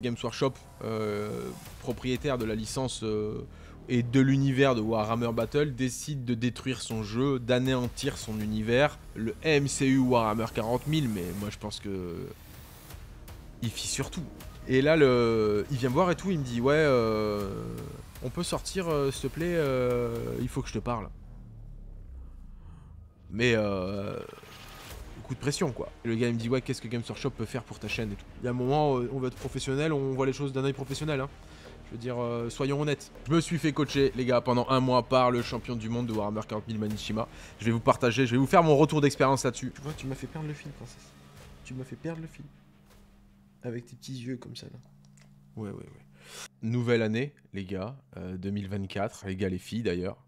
Games Workshop, euh, propriétaire de la licence euh, et de l'univers de Warhammer Battle, décide de détruire son jeu, d'anéantir son univers. Le MCU Warhammer 40 000, mais moi je pense que. Il fit surtout. Et là, le... il vient me voir et tout, il me dit Ouais, euh, on peut sortir, s'il te plaît, il faut que je te parle. Mais de pression, quoi. le gars, me dit, ouais, qu'est-ce que Games Workshop peut faire pour ta chaîne et tout. Il y a un moment, euh, on veut être professionnel, on voit les choses d'un œil professionnel, hein. Je veux dire, euh, soyons honnêtes. Je me suis fait coacher, les gars, pendant un mois par le champion du monde de Warhammer 40000 Manishima. Je vais vous partager, je vais vous faire mon retour d'expérience là-dessus. Tu vois, tu m'as fait perdre le fil, princesse. Tu m'as fait perdre le fil. Avec tes petits yeux comme ça, là. Ouais, ouais, ouais. Nouvelle année, les gars, 2024, euh, les gars, les filles d'ailleurs.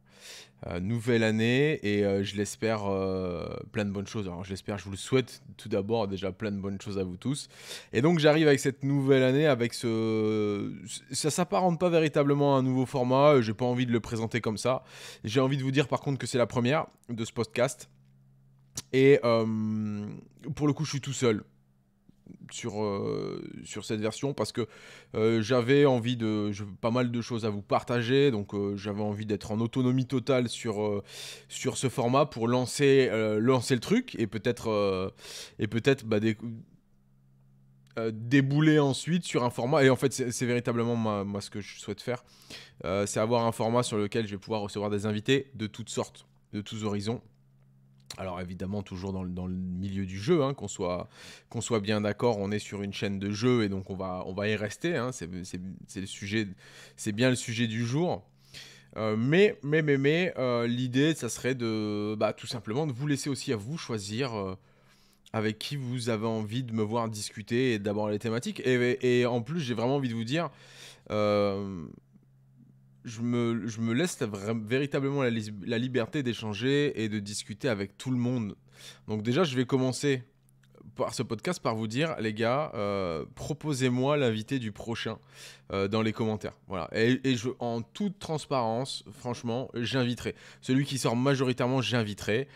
Euh, nouvelle année et euh, je l'espère euh, plein de bonnes choses. Alors je je vous le souhaite tout d'abord déjà plein de bonnes choses à vous tous. Et donc j'arrive avec cette nouvelle année avec ce, ça s'apparente pas véritablement à un nouveau format. J'ai pas envie de le présenter comme ça. J'ai envie de vous dire par contre que c'est la première de ce podcast. Et pour le coup, je suis tout seul sur, euh, sur cette version parce que euh, j'avais envie de pas mal de choses à vous partager donc euh, j'avais envie d'être en autonomie totale sur, sur ce format pour lancer, lancer le truc et peut-être et peut-être bah, des débouler ensuite sur un format, et en fait c'est véritablement moi ce que je souhaite faire, c'est avoir un format sur lequel je vais pouvoir recevoir des invités de toutes sortes, de tous horizons, alors évidemment toujours dans le, milieu du jeu, hein, qu'on soit, soit bien d'accord, on est sur une chaîne de jeu et donc on va, on va y rester, hein. c'est bien le sujet du jour. Euh, mais mais mais, euh, l'idée ça serait de bah, tout simplement de vous laisser aussi à vous choisir euh, avec qui vous avez envie de me voir discuter et d'abord les thématiques. et en plus j'ai vraiment envie de vous dire je me, laisse véritablement la, liberté d'échanger et de discuter avec tout le monde. Donc déjà, je vais commencer par ce podcast par vous dire, les gars, euh, proposez-moi l'invité du prochain euh, dans les commentaires. Voilà. Et, je, en toute transparence, franchement, j'inviterai. Celui qui sort majoritairement, j'inviterai.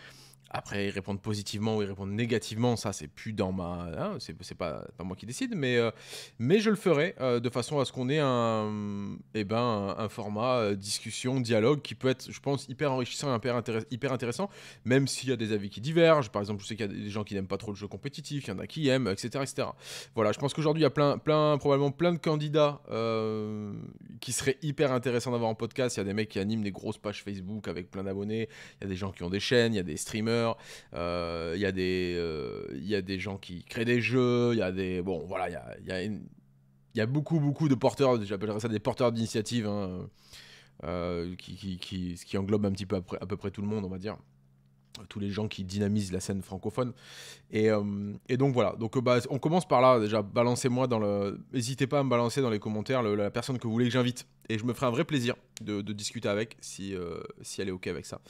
Après, ils répondent positivement ou ils répondent négativement, ça, c'est plus dans ma. Hein, c'est pas, pas, moi qui décide, mais, euh, mais je le ferai euh, de façon à ce qu'on ait un, et eh ben, un, format euh, discussion, dialogue qui peut être, je pense, hyper enrichissant hyper, hyper intéressant, même s'il y a des avis qui divergent. Par exemple, je sais qu'il y a des gens qui n'aiment pas trop le jeu compétitif, il y en a qui aiment, etc. etc. Voilà, je pense qu'aujourd'hui, il y a plein, plein, probablement plein de candidats qui seraient hyper intéressants d'avoir en podcast. Il y a des mecs qui animent des grosses pages Facebook avec plein d'abonnés, il y a des gens qui ont des chaînes, il y a des streamers euh, il y, a des, euh, y a des gens qui créent des jeux, il y a des. Bon, voilà, il y a, il y a beaucoup, beaucoup de porteurs, j'appellerais ça des porteurs d'initiative, hein, euh, qui, qui, ce qui englobe un petit peu à, peu près tout le monde, on va dire. Tous les gens qui dynamisent la scène francophone. Et, et donc voilà, donc, bah, on commence par là. Déjà, balancez-moi dans le. N'hésitez pas à me balancer dans les commentaires la personne que vous voulez que j'invite. Et je me ferai un vrai plaisir de, discuter avec si, si elle est OK avec ça.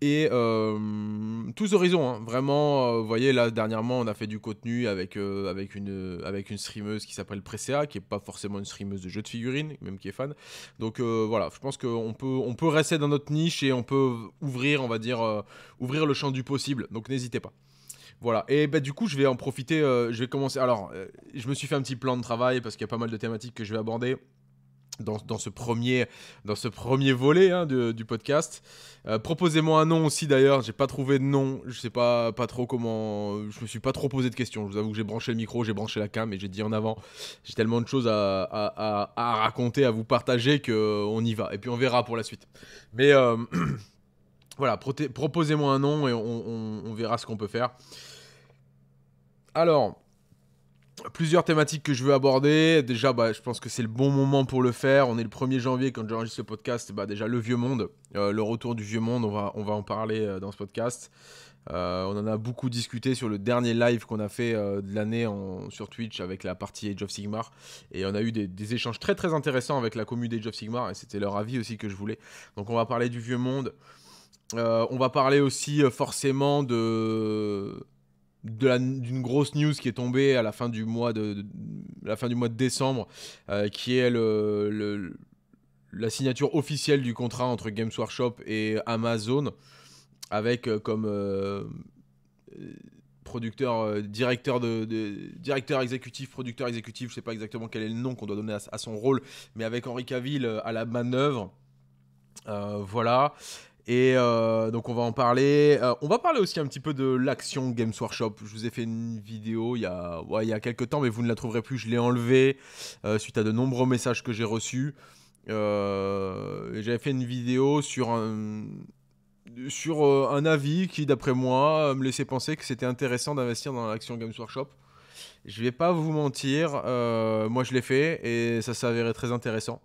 Et euh, tous horizons, hein. vraiment. Euh, vous voyez, là, dernièrement, on a fait du contenu avec, euh, avec, une, avec une streameuse qui s'appelle Presea, qui n'est pas forcément une streameuse de jeux de figurines, même qui est fan. Donc voilà, je pense qu'on peut, on peut rester dans notre niche et on peut ouvrir, on va dire, ouvrir le champ du possible. Donc n'hésitez pas. Voilà, et ben du coup, je vais en profiter. je vais commencer. Alors, je me suis fait un petit plan de travail parce qu'il y a pas mal de thématiques que je vais aborder dans, ce premier, dans ce premier volet hein, du podcast. Euh, proposez-moi un nom aussi d'ailleurs, j'ai pas trouvé de nom, je sais pas, pas trop comment. Je me suis pas trop posé de questions, je vous avoue que j'ai branché le micro, j'ai branché la cam et j'ai dit en avant, j'ai tellement de choses à, à, raconter, à vous partager qu'on euh, y va. Et puis on verra pour la suite. Mais euh, voilà, proposez-moi un nom et on, on verra ce qu'on peut faire. Alors plusieurs thématiques que je veux aborder. Déjà, bah, je pense que c'est le bon moment pour le faire. On est le 1er janvier quand j'enregistre ce podcast. Bah, déjà, le vieux monde, euh, le retour du vieux monde, on va, on va en parler euh, dans ce podcast. Euh, on en a beaucoup discuté sur le dernier live qu'on a fait de l'année sur Twitch avec la partie Age of Sigmar. Et on a eu des, échanges très très intéressants avec la commune d'Age of Sigmar. Et c'était leur avis aussi que je voulais. Donc on va parler du vieux monde. on va parler aussi forcément de d'une grosse news qui est tombée à la fin du mois de, la fin du mois de décembre, euh, qui est le, la signature officielle du contrat entre Games Workshop et Amazon, avec euh, comme euh, producteur, directeur de, directeur exécutif, producteur exécutif, je sais pas exactement quel est le nom qu'on doit donner à, à, son rôle, mais avec Henri Caville à la manœuvre. voilà. Et euh, donc on va en parler. Euh, on va parler aussi un petit peu de l'action Games Workshop. Je vous ai fait une vidéo il y a, il y a quelques temps, mais vous ne la trouverez plus. Je l'ai enlevée euh, suite à de nombreux messages que j'ai reçus. J'avais fait une vidéo sur sur, un avis qui, d'après moi, me laissait penser que c'était intéressant d'investir dans l'action Games Workshop. Je vais pas vous mentir, euh, moi je l'ai fait et ça s'est avéré très intéressant.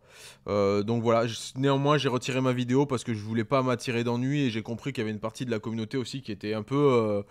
Euh, donc voilà, néanmoins j'ai retiré ma vidéo parce que je voulais pas m'attirer d'ennui et j'ai compris qu'il y avait une partie de la communauté aussi qui était un peu euh,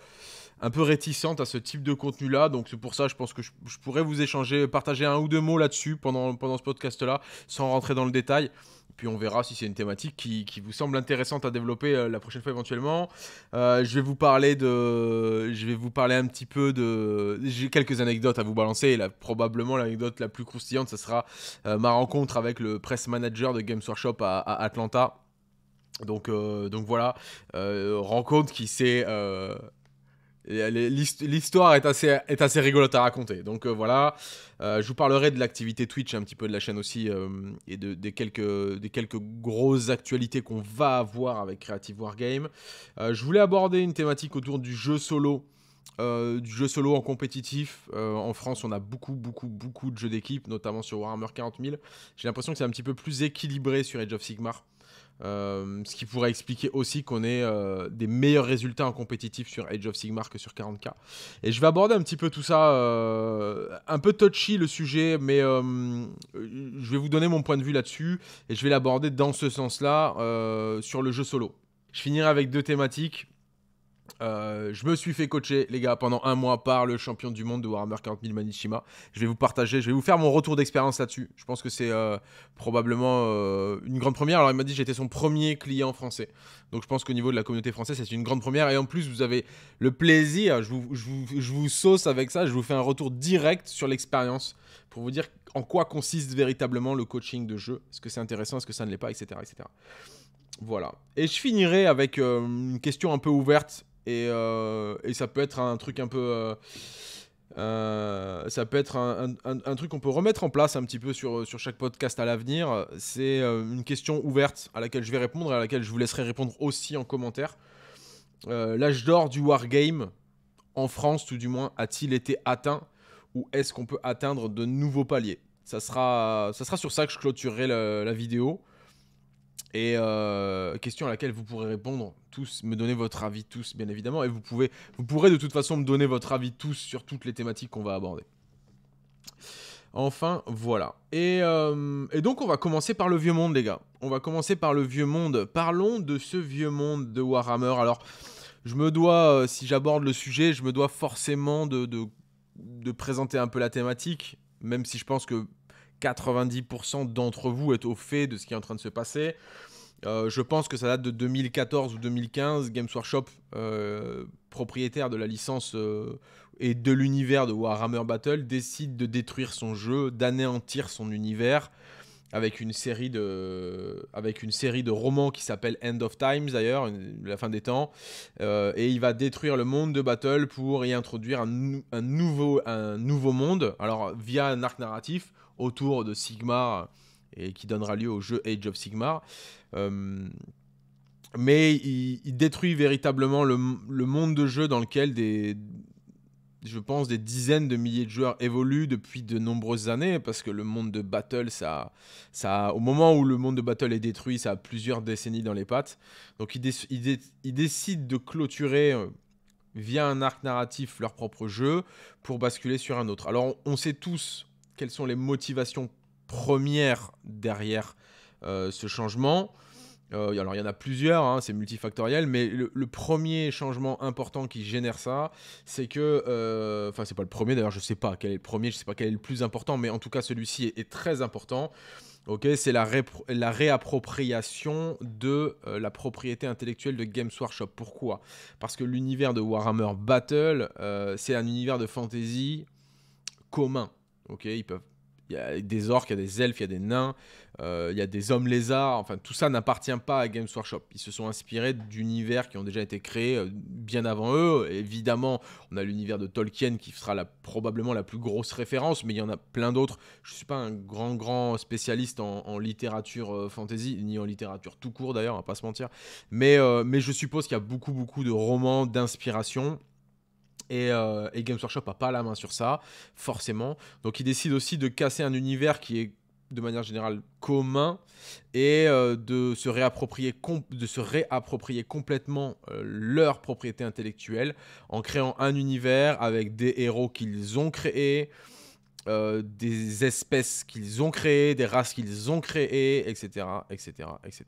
un peu réticente à ce type de contenu-là. Donc c'est pour ça, je pense que je, pourrais vous échanger, partager un ou deux mots là-dessus pendant, pendant ce podcast-là, sans rentrer dans le détail. Puis on verra si c'est une thématique qui, vous semble intéressante à développer euh, la prochaine fois éventuellement. Euh, je vais vous parler de, je vais vous parler un petit peu de, j'ai quelques anecdotes à vous balancer. Et là, probablement l'anecdote la plus croustillante, ce sera euh, ma rencontre avec le press manager de Games Workshop à, à Atlanta. Donc, donc voilà, rencontre qui s'est L'histoire est assez, est assez rigolote à raconter. Donc euh, voilà, euh, je vous parlerai de l'activité Twitch, un petit peu de la chaîne aussi, euh, et de, des, quelques, des quelques grosses actualités qu'on va avoir avec Creative Wargame. je voulais aborder une thématique autour du jeu solo. du jeu solo en compétitif. en France, on a beaucoup, beaucoup, beaucoup de jeux d'équipe, notamment sur Warhammer 40000 J'ai l'impression que c'est un petit peu plus équilibré sur Age of Sigmar. Euh, ce qui pourrait expliquer aussi qu'on ait euh, des meilleurs résultats en compétitif sur Age of Sigmar que sur 40K. Et je vais aborder un petit peu tout ça, euh, un peu touchy le sujet, mais je vais vous donner mon point de vue là-dessus et je vais l'aborder dans ce sens-là sur le jeu solo. Je finirai avec deux thématiques. Euh, je me suis fait coacher, les gars, pendant un mois par le champion du monde de Warhammer 40000 Manishima. Je vais vous partager, je vais vous faire mon retour d'expérience là-dessus. Je pense que c'est euh, probablement euh, une grande première. Alors, il m'a dit j'étais son premier client français. Donc, je pense qu'au niveau de la communauté française, c'est une grande première. Et en plus, vous avez le plaisir, je vous, je vous, sauce avec ça, je vous fais un retour direct sur l'expérience pour vous dire en quoi consiste véritablement le coaching de jeu. Est-ce que c'est intéressant, est-ce que ça ne l'est pas, etc. etc. Voilà. Et je finirai avec une question un peu ouverte euh, et, ça peut être un truc un peu. Euh, euh, ça peut être un, truc qu'on peut remettre en place un petit peu sur, sur chaque podcast à l'avenir. C'est une question ouverte à laquelle je vais répondre et à laquelle je vous laisserai répondre aussi en commentaire. L'âge d'or du wargame, en France tout du moins, a-t-il été atteint ou est-ce qu'on peut atteindre de nouveaux paliers ça sera, ça sera sur ça que je clôturerai la vidéo. Et euh, question à laquelle vous pourrez répondre tous, me donner votre avis tous, bien évidemment. Et vous, pouvez, vous pourrez de toute façon me donner votre avis tous sur toutes les thématiques qu'on va aborder. Enfin, voilà. Et, euh, donc, on va commencer par le vieux monde, les gars. On va commencer par le vieux monde. Parlons de ce vieux monde de Warhammer. Alors, je me dois, euh, si j'aborde le sujet, je me dois forcément de présenter un peu la thématique, même si je pense que 90% d'entre vous est au fait de ce qui est en train de se passer. Euh, je pense que ça date de 2014 ou 2015. Games Workshop, euh, propriétaire de la licence euh, et de l'univers de Warhammer Battle, décide de détruire son jeu, d'anéantir son univers avec une série de, avec une série de romans qui s'appelle End of Times d'ailleurs, la fin des temps. et il va détruire le monde de Battle pour y introduire nouveau, un nouveau monde, alors via un arc narratif autour de Sigmar et qui donnera lieu au jeu Age of Sigmar. Euh, mais il, détruit véritablement le, monde de jeu dans lequel des, je pense, des dizaines de milliers de joueurs évoluent depuis de nombreuses années, parce que le monde de Battle, ça, ça, au moment où le monde de Battle est détruit, ça a plusieurs décennies dans les pattes. Donc il, décident décide de clôturer euh, via un arc narratif leur propre jeu pour basculer sur un autre. Alors on sait tous, quelles sont les motivations premières derrière euh, ce changement euh, alors il y en a plusieurs, hein, c'est multifactoriel, mais le, premier changement important qui génère ça, c'est que, euh, enfin c'est pas le premier d'ailleurs, je sais pas quel est le premier, je sais pas quel est le plus important, mais en tout cas celui-ci est, très important. Ok, c'est la, la, réappropriation de la propriété intellectuelle de Games Workshop. Pourquoi Parce que l'univers de Warhammer Battle, c'est un univers de fantasy commun. Ok, ils peuvent. Il y a des orques, il y a des elfes, il y a des nains, euh, il y a des hommes lézards. Enfin, tout ça n'appartient pas à Games Workshop. Ils se sont inspirés d'univers qui ont déjà été créés euh, bien avant eux. évidemment, on a l'univers de Tolkien qui sera probablement la plus grosse référence, mais il y en a plein d'autres. Je ne suis pas un grand, grand spécialiste en, littérature euh, fantasy, ni en littérature tout court d'ailleurs, on va pas se mentir. Mais, mais je suppose qu'il y a beaucoup, beaucoup de romans d'inspiration. Euh, et, Games Workshop n'a pas la main sur ça, forcément. Donc ils décident aussi de casser un univers qui est de manière générale commun et euh, de, se réapproprier de se réapproprier complètement euh, leur propriété intellectuelle en créant un univers avec des héros qu'ils ont créés, euh, des espèces qu'ils ont créées, des races qu'ils ont créées, etc., etc., etc.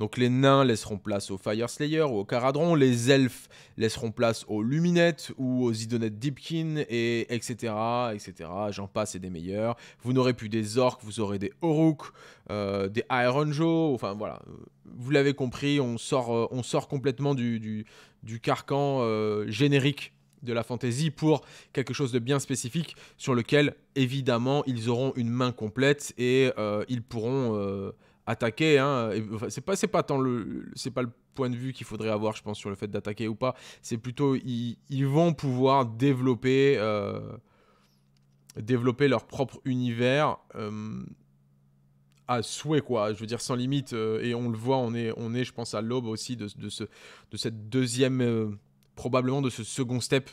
Donc les nains laisseront place aux Fire ou aux Caradron, les elfes laisseront place aux Luminettes ou aux Idonettes Deepkin, et etc., etc. J'en passe et des meilleurs. Vous n'aurez plus des orques, vous aurez des Oruk, euh, des Iron enfin voilà. Vous l'avez compris, on sort, euh, on sort complètement du carcan générique de la fantaisie pour quelque chose de bien spécifique sur lequel évidemment ils auront une main complète et euh, ils pourront euh, attaquer. Hein. n'est c'est pas pas tant le c'est pas le point de vue qu'il faudrait avoir je pense sur le fait d'attaquer ou pas. C'est plutôt ils, vont pouvoir développer euh, développer leur propre univers à souhait, quoi. Je veux dire, sans limite. et on le voit, on est, on est je pense, à l'aube aussi de, ce, de cette deuxième probablement de ce second step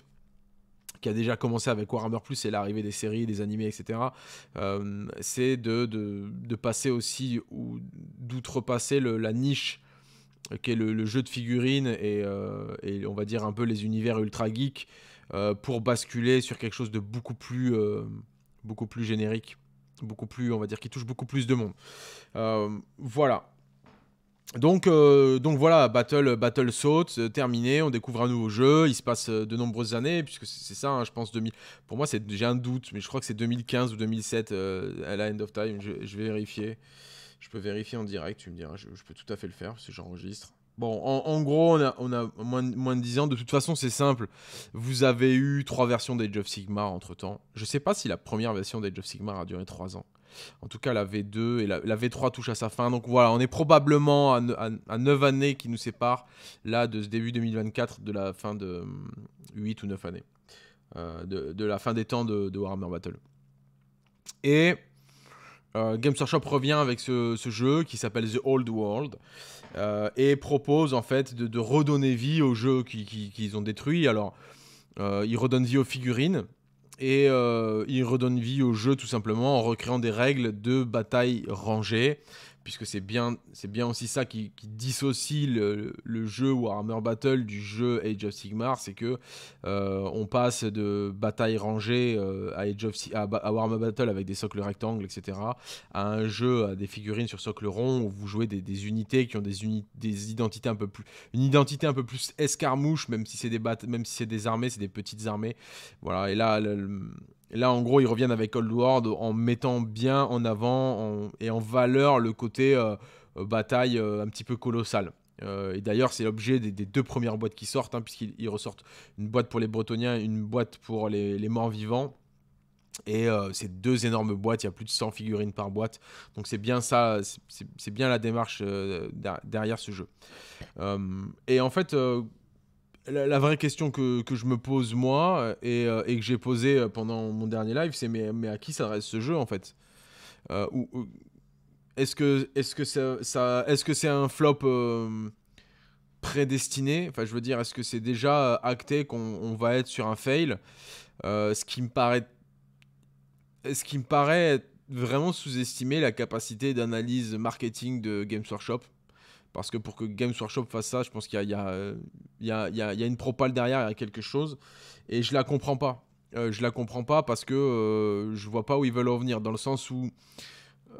qui a déjà commencé avec Warhammer Plus et l'arrivée des séries, des animés, etc. Euh, c'est de, de, passer aussi ou d'outrepasser la niche qui est le, jeu de figurines euh, et, on va dire un peu les univers ultra geeks euh, pour basculer sur quelque chose de beaucoup plus, beaucoup plus générique, beaucoup plus, on va dire, qui touche beaucoup plus de monde. voilà. Donc, euh, donc voilà, Battle, Battle saute, euh, terminé, on découvre un nouveau jeu, il se passe euh, de nombreuses années, puisque c'est ça, hein, je pense, 2000... pour moi j'ai un doute, mais je crois que c'est 2015 ou 2007 à la End of Time, je, vais vérifier, je peux vérifier en direct, tu me diras, je, peux tout à fait le faire, parce j'enregistre. Bon, en, gros, on a, moins, de 10 ans. De toute façon, c'est simple. Vous avez eu trois versions d'Age of Sigmar entre temps. Je sais pas si la première version d'Age of Sigmar a duré 3 ans. En tout cas, la V2 et la, V3 touche à sa fin. Donc voilà, on est probablement à, à, 9 années qui nous séparent là de ce début 2024 de la fin de 8 euh, ou 9 années. Euh, de, la fin des temps de, Warhammer Battle. Et euh, Games Workshop revient avec ce, jeu qui s'appelle The Old World euh, et propose en fait de, redonner vie aux jeux qu'ils ont détruits. Alors, ils redonnent vie aux figurines et euh, il redonne vie au jeu tout simplement en recréant des règles de bataille rangée puisque c'est bien, c'est bien aussi ça qui, dissocie le, jeu Warhammer Battle du jeu Age of Sigmar, c'est que euh, on passe de bataille rangée euh, à, Age of, Warhammer Battle avec des socles rectangles, etc., à un jeu à des figurines sur socle rond où vous jouez des, unités qui ont des, unités des identités un peu plus, une identité un peu plus escarmouche, même si c'est des, même si c'est des armées, c'est des petites armées, voilà. Et là, et là, en gros, ils reviennent avec Old World en mettant bien en avant et en valeur le côté euh, euh, bataille euh, un petit peu colossal. et d'ailleurs, c'est l'objet des, deux premières boîtes qui sortent, hein, puisqu'ils ressortent une boîte pour les Bretoniens une boîte pour les, morts vivants. Et euh, ces deux énormes boîtes, il y a plus de 100 figurines par boîte. Donc c'est bien ça, c'est bien la démarche derrière ce jeu. et en fait, la, vraie question que, je me pose moi et, euh, que j'ai posée euh, pendant mon dernier live, c'est mais, mais, à qui s'adresse ce jeu en fait euh, ou, Est-ce que est-ce ça, est-ce que c'est un flop prédestiné Enfin, je veux dire, est-ce que c'est déjà acté qu'on va être sur un fail Ce qui me paraît, ce qui me paraît vraiment sous-estimer la capacité d'analyse marketing de Games Workshop. Parce que pour que Games Workshop fasse ça, je pense qu'il y, a une propale derrière, il y a quelque chose. Et je la comprends pas. Euh, je la comprends pas parce que euh, je vois pas où ils veulent en venir. Dans le sens où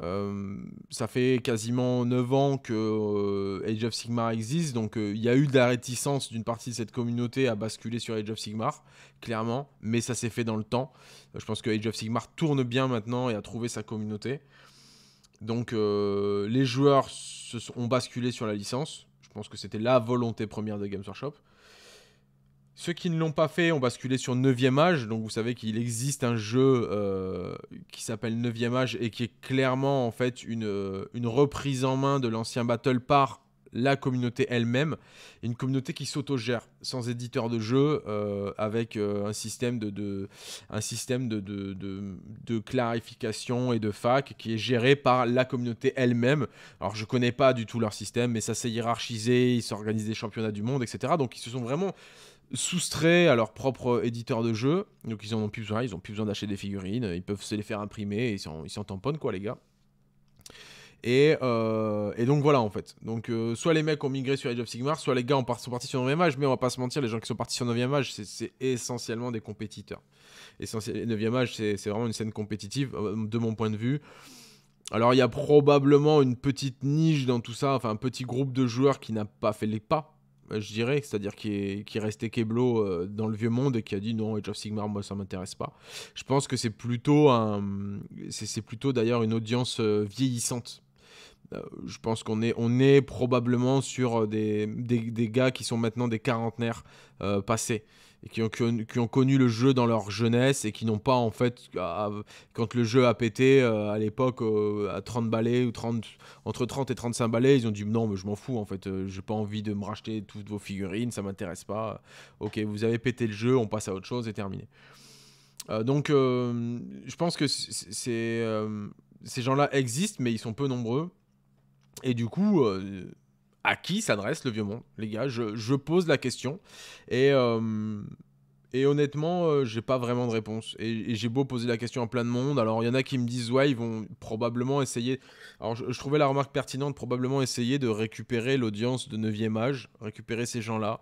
euh, ça fait quasiment 9 ans que Age of Sigmar existe. Donc il y a eu de la réticence d'une partie de cette communauté à basculer sur Age of Sigmar, clairement. Mais ça s'est fait dans le temps. je pense que Age of Sigmar tourne bien maintenant et a trouvé sa communauté. Donc euh, les joueurs se sont, ont basculé sur la licence. Je pense que c'était la volonté première de Games Workshop. Ceux qui ne l'ont pas fait ont basculé sur 9e âge. Donc vous savez qu'il existe un jeu euh, qui s'appelle 9e âge et qui est clairement en fait une, euh, une reprise en main de l'ancien Battle par la communauté elle-même, une communauté qui s'autogère, sans éditeur de jeu, euh, avec euh, un système, de, un système de, de, clarification et de fac qui est géré par la communauté elle-même. Alors je ne connais pas du tout leur système, mais ça s'est hiérarchisé, ils s'organisent des championnats du monde, etc. Donc ils se sont vraiment soustraits à leur propre éditeur de jeu, donc ils en ont plus besoin, ils ont plus besoin d'acheter des figurines, ils peuvent se les faire imprimer, et ils s'en tamponnent quoi les gars. Euh, et, donc voilà en fait. Donc euh, soit les mecs ont migré sur Age of Sigmar, soit les gars ont sont partis sur 9 âge, mais on va pas se mentir, les gens qui sont partis sur 9 âge, c'est essentiellement des compétiteurs. Essentiel, 9 âge, c'est vraiment une scène compétitive euh, de mon point de vue. Alors il y a probablement une petite niche dans tout ça, enfin un petit groupe de joueurs qui n'a pas fait les pas, je dirais, c'est-à-dire qui est, qui resté Keblo dans le vieux monde et qui a dit non, Age of Sigmar, moi ça m'intéresse pas. Je pense que c'est plutôt, un, c'est plutôt d'ailleurs une audience vieillissante euh, je pense qu'on est, on est probablement sur euh, des, des, gars qui sont maintenant des quarantenaires euh, passés et qui ont, qui ont, connu le jeu dans leur jeunesse et qui n'ont pas en fait quand le jeu a pété à l'époque à 30 balais ou 30 entre 30 et 35 balais ils ont dit non mais je m'en fous en fait je j'ai pas envie de me racheter toutes vos figurines ça m'intéresse pas ok vous avez pété le jeu on passe à autre chose et terminé donc je pense que c'est ces gens là existent mais ils sont peu nombreux et du coup, euh, à qui s'adresse le vieux monde, les gars je, pose la question. Et, euh, honnêtement, je euh, j'ai pas vraiment de réponse. Et, j'ai beau poser la question à plein de monde. Alors, il y en a qui me disent, ouais, ils vont probablement essayer. Alors, je, trouvais la remarque pertinente, probablement essayer de récupérer l'audience de 9e âge, récupérer ces gens-là.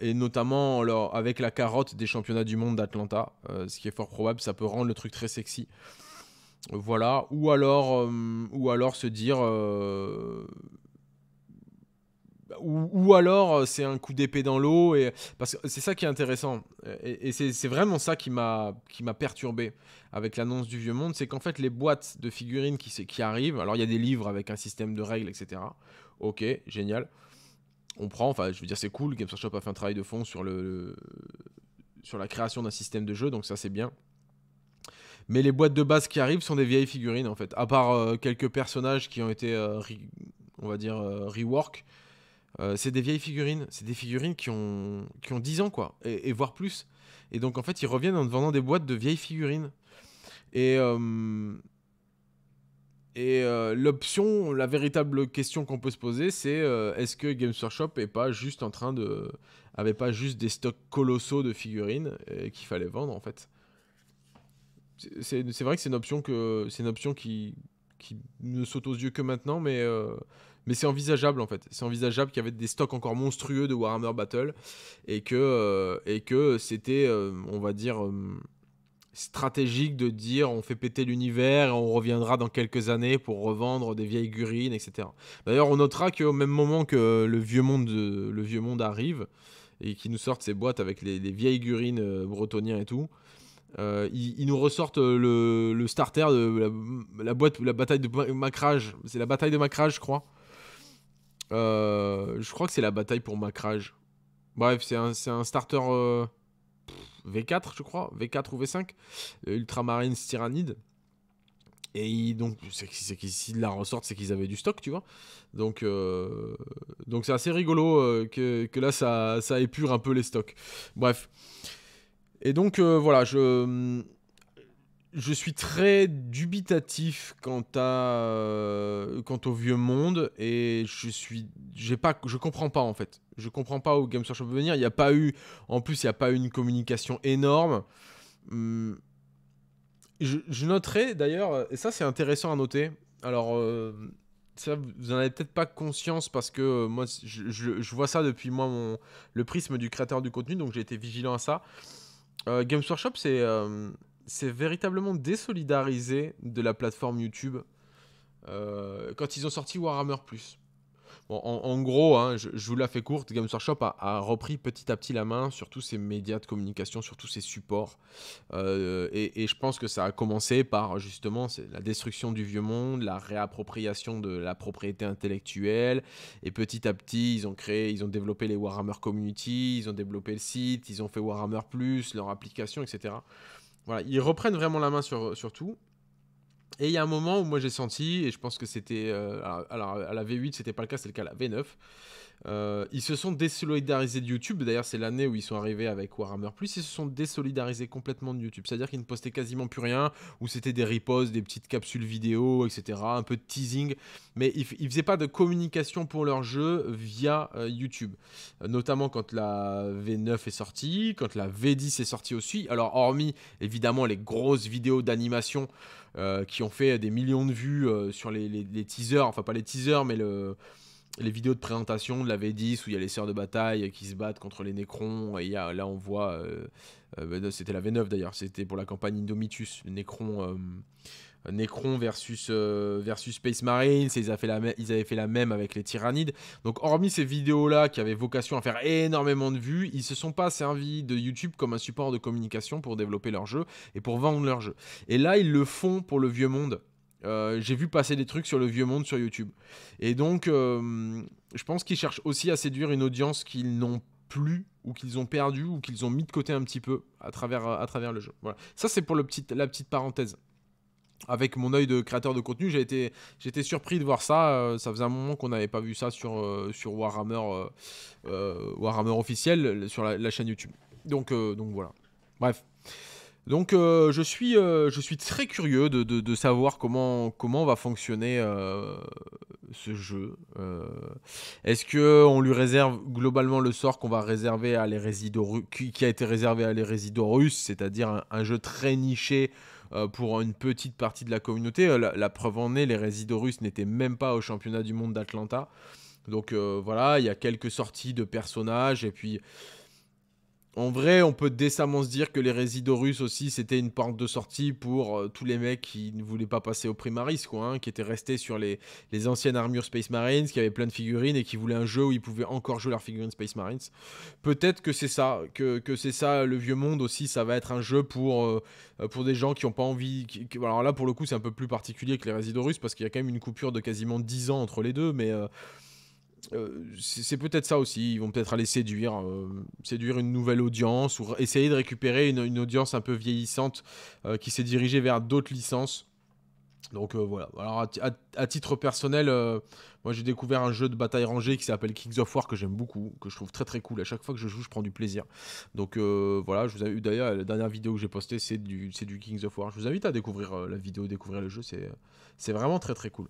et notamment alors, avec la carotte des championnats du monde d'Atlanta, ce qui est fort probable, ça peut rendre le truc très sexy. Voilà, ou alors, euh, ou alors se dire euh, ou, alors euh, c'est un coup d'épée dans l'eau et parce que c'est ça qui est intéressant et, c'est vraiment ça qui m'a perturbé avec l'annonce du vieux monde c'est qu'en fait les boîtes de figurines qui qui arrivent alors il y a des livres avec un système de règles etc ok génial on prend enfin je veux dire c'est cool Games Workshop a fait un travail de fond sur le sur la création d'un système de jeu donc ça c'est bien mais les boîtes de base qui arrivent sont des vieilles figurines en fait. À part euh, quelques personnages qui ont été, euh, on va dire, euh, rework, c'est des vieilles figurines. C'est des figurines qui ont, qui ont 10 ans quoi, et, voire plus. Et donc en fait, ils reviennent en vendant des boîtes de vieilles figurines. Et, et l'option, la véritable question qu'on peut se poser, c'est est-ce que Games Workshop est pas juste en train de, avait pas juste des stocks colossaux de figurines qu'il fallait vendre en fait c'est vrai que c'est une option c'est une option qui ne saute aux yeux que maintenant, euh, mais c'est envisageable en fait. C'est envisageable qu'il y avait des stocks encore monstrueux de Warhammer Battle et que euh, et que c'était, euh, on va dire. stratégique de dire on fait péter l'univers et on reviendra dans quelques années pour revendre des vieilles gurines etc. D'ailleurs on notera qu'au même moment que le vieux monde, le vieux monde arrive et qu'il nous sortent ces boîtes avec les, vieilles gurines bretoniens et tout, euh, ils, nous ressortent euh, le, starter de la, boîte, la bataille de Macrage. C'est la bataille de Macrage, je crois. Euh, je crois que c'est la bataille pour Macrage. Bref, c'est un, starter V4, je crois. V4 ou V5. ultramarine Tyrannide. Et donc, c'est qu'ils la ressortent, c'est qu'ils avaient du stock, tu vois. Donc, donc c'est assez rigolo que, là, ça, ça, épure un peu les stocks. Bref. Et donc euh, voilà, je, je suis très dubitatif quant, à, euh, quant au vieux monde et je suis j'ai pas je comprends pas en fait. Je comprends pas où Games Workshop veut venir, il y a pas eu en plus il n'y a pas eu une communication énorme. Hum, je, je, noterai d'ailleurs et ça c'est intéressant à noter. Alors euh, ça, vous n'en avez peut-être pas conscience parce que moi je, je, vois ça depuis moi mon, le prisme du créateur du contenu donc j'ai été vigilant à ça. Euh, Games Workshop, euh, c'est véritablement désolidarisé de la plateforme YouTube euh, quand ils ont sorti Warhammer Plus en, gros, hein, je, vous la fais courte, Games Workshop a, repris petit à petit la main sur tous ses médias de communication, sur tous ses supports. Euh, et, je pense que ça a commencé par justement la destruction du vieux monde, la réappropriation de la propriété intellectuelle. Et petit à petit, ils ont créé, ils ont développé les Warhammer Community, ils ont développé le site, ils ont fait Warhammer Plus, leur application, etc. Voilà, ils reprennent vraiment la main sur tout. Et il y a un moment où moi j'ai senti, et je pense que c'était. Euh, alors, à la V8, c'était pas le cas, c'est le cas à la V9. Euh, ils se sont désolidarisés de YouTube. D'ailleurs, c'est l'année où ils sont arrivés avec Warhammer Plus. Ils se sont désolidarisés complètement de YouTube. C'est-à-dire qu'ils ne postaient quasiment plus rien, où c'était des reposts, des petites capsules vidéo, etc. Un peu de teasing. Mais ils, ne faisaient pas de communication pour leur jeu via euh, YouTube. Euh, notamment quand la V9 est sortie, quand la V10 est sortie aussi. Alors, hormis évidemment les grosses vidéos d'animation. qui ont fait des millions de vues sur les teasers, enfin pas les teasers, mais le, les vidéos de présentation de la V10 où il y a les sœurs de bataille qui se battent contre les Nécrons. Et y là, on voit. Euh, euh, bah, c'était la V9 d'ailleurs, c'était pour la campagne Indomitus, Nécron. Euh, versus, versus Space Marines, ils avaient, fait la ils avaient fait la même avec les Tyrannides. Donc, hormis ces vidéos-là qui avaient vocation à faire énormément de vues, ils se sont pas servis de YouTube comme un support de communication pour développer leur jeu et pour vendre leur jeu. Et là, ils le font pour le vieux monde. Euh, j'ai vu passer des trucs sur le vieux monde sur YouTube. Et donc, euh, je pense qu'ils cherchent aussi à séduire une audience qu'ils n'ont plus ou qu'ils ont perdu ou qu'ils ont mis de côté un petit peu à travers, à travers le jeu. Voilà. Ça, c'est pour le petit, la petite parenthèse. Avec mon œil de créateur de contenu, j'ai été, été surpris de voir ça. Euh, ça faisait un moment qu'on n'avait pas vu ça sur, sur Warhammer, Warhammer officiel, sur la, la chaîne YouTube. Donc, donc voilà. Bref. Donc euh, je, suis, euh, je suis très curieux de, savoir comment, comment va fonctionner euh, ce jeu. Est-ce qu'on lui réserve globalement le sort qu'on va réserver à qui, qui a été réservé à les résidus russes, c'est-à-dire un, jeu très niché pour une petite partie de la communauté La, preuve en est, les résidus russes n'étaient même pas au championnat du monde d'Atlanta. Donc voilà, il y a quelques sorties de personnages et puis en vrai, on peut décemment se dire que les résidus russes aussi, c'était une porte de sortie pour euh, tous les mecs qui ne voulaient pas passer au primaris, quoi, hein, qui étaient restés sur les, anciennes armures Space Marines, qui avaient plein de figurines et qui voulaient un jeu où ils pouvaient encore jouer leurs figurines Space Marines. Peut-être que c'est ça, que, c'est ça, le vieux monde aussi, ça va être un jeu pour, euh, euh, pour des gens qui n'ont pas envie. alors là, pour le coup, c'est un peu plus particulier que les résidus russes parce qu'il y a quand même une coupure de quasiment 10 ans entre les deux, mais. Euh, c'est peut-être ça aussi. Ils vont peut-être aller séduire, euh, séduire une nouvelle audience ou essayer de récupérer une, audience un peu vieillissante euh, qui s'est dirigée vers d'autres licences. Donc voilà. Alors à, titre personnel, moi j'ai découvert un jeu de bataille rangée qui s'appelle Kings of War que j'aime beaucoup, que je trouve très très cool. À chaque fois que je joue, je prends du plaisir. Donc voilà, je vous eu d'ailleurs la dernière vidéo que j'ai postée, c'est du, du Kings of War. Je vous invite à découvrir la vidéo, découvrir le jeu, c'est vraiment très très cool.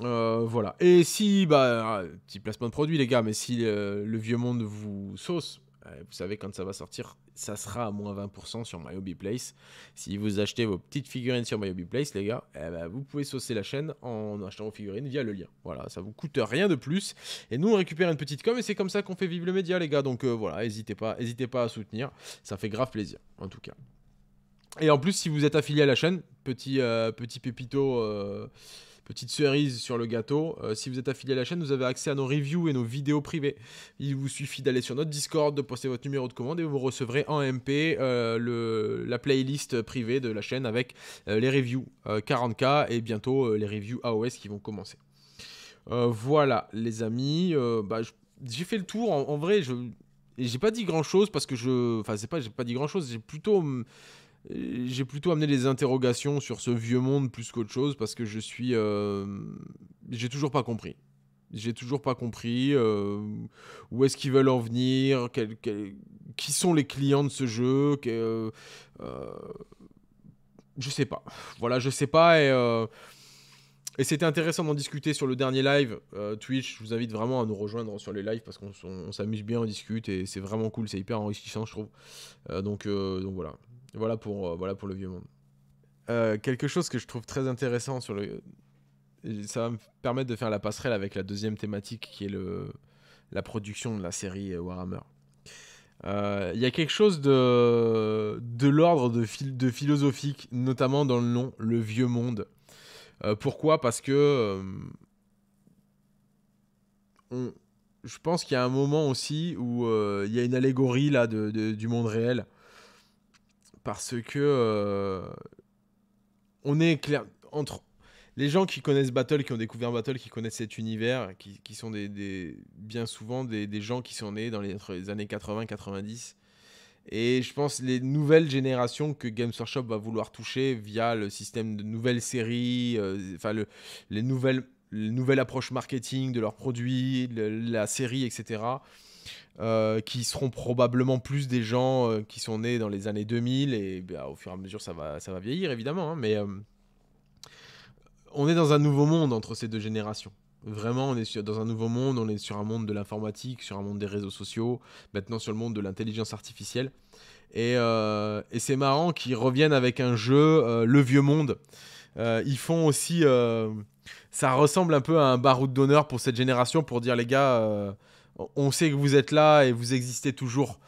Euh, voilà. Et si, bah, euh, petit placement de produit, les gars, mais si euh, le vieux monde vous sauce, vous savez, quand ça va sortir, ça sera à moins 20% sur Hobby Place. Si vous achetez vos petites figurines sur Hobby Place, les gars, eh ben, vous pouvez saucer la chaîne en achetant vos figurines via le lien. Voilà, ça vous coûte rien de plus. Et nous, on récupère une petite com et c'est comme ça qu'on fait vivre le média, les gars. Donc voilà, n'hésitez pas, hésitez pas à soutenir. Ça fait grave plaisir, en tout cas. Et en plus, si vous êtes affilié à la chaîne, petit, petit pépito. Petite cerise sur le gâteau, euh, si vous êtes affilié à la chaîne, vous avez accès à nos reviews et nos vidéos privées. Il vous suffit d'aller sur notre Discord, de poster votre numéro de commande et vous recevrez en MP euh, le, la playlist privée de la chaîne avec euh, les reviews 40K et bientôt les reviews AOS qui vont commencer. voilà les amis, bah, j'ai fait le tour en, vrai, je... j'ai pas dit grand chose parce que je. Enfin, c'est pas, j'ai pas dit grand chose, j'ai plutôt hum, euh, j'ai plutôt amené des interrogations sur ce vieux monde plus qu'autre chose parce que je suis. Euh, j'ai toujours pas compris. J'ai toujours pas compris euh, où est-ce qu'ils veulent en venir, qui sont les clients de ce jeu. Que, je sais pas. Voilà, je sais pas et. c'était intéressant d'en discuter sur le dernier live Twitch. Je vous invite vraiment à nous rejoindre sur les lives parce qu'on s'amuse bien, on discute et c'est vraiment cool, c'est hyper enrichissant, je trouve. donc, donc voilà. Voilà pour, euh, voilà pour le vieux monde. Euh, quelque chose que je trouve très intéressant sur le. Ça va me permettre de faire la passerelle avec la deuxième thématique qui est le... la production de la série Warhammer. Il euh, y a quelque chose de, de l'ordre de, de, philosophique, notamment dans le nom, le vieux monde. pourquoi Parce que. On... Je pense qu'il y a un moment aussi où il y a une allégorie là de, du monde réel parce que euh, on est clair entre les gens qui connaissent Battle, qui ont découvert Battle, qui connaissent cet univers, qui, sont des, bien souvent des, gens qui sont nés dans les, entre années 80-90. Et je pense les nouvelles générations que Games Workshop va vouloir toucher via le système de nouvelles séries, euh, enfin les nouvelles, nouvelles approches marketing de leurs produits, la série, etc. Euh, qui seront probablement plus des gens euh, qui sont nés dans les années 2000 et bah, au fur et à mesure ça va, ça va vieillir évidemment, hein, mais euh, on est dans un nouveau monde entre ces deux générations. Vraiment, on est dans un nouveau monde, on est sur un monde de l'informatique, sur un monde des réseaux sociaux, maintenant sur le monde de l'intelligence artificielle. Et, et c'est marrant qu'ils reviennent avec un jeu, le vieux monde. ils font aussi... ça ressemble un peu à un baroud d'honneur pour cette génération pour dire les gars on sait que vous êtes là et vous existez toujours.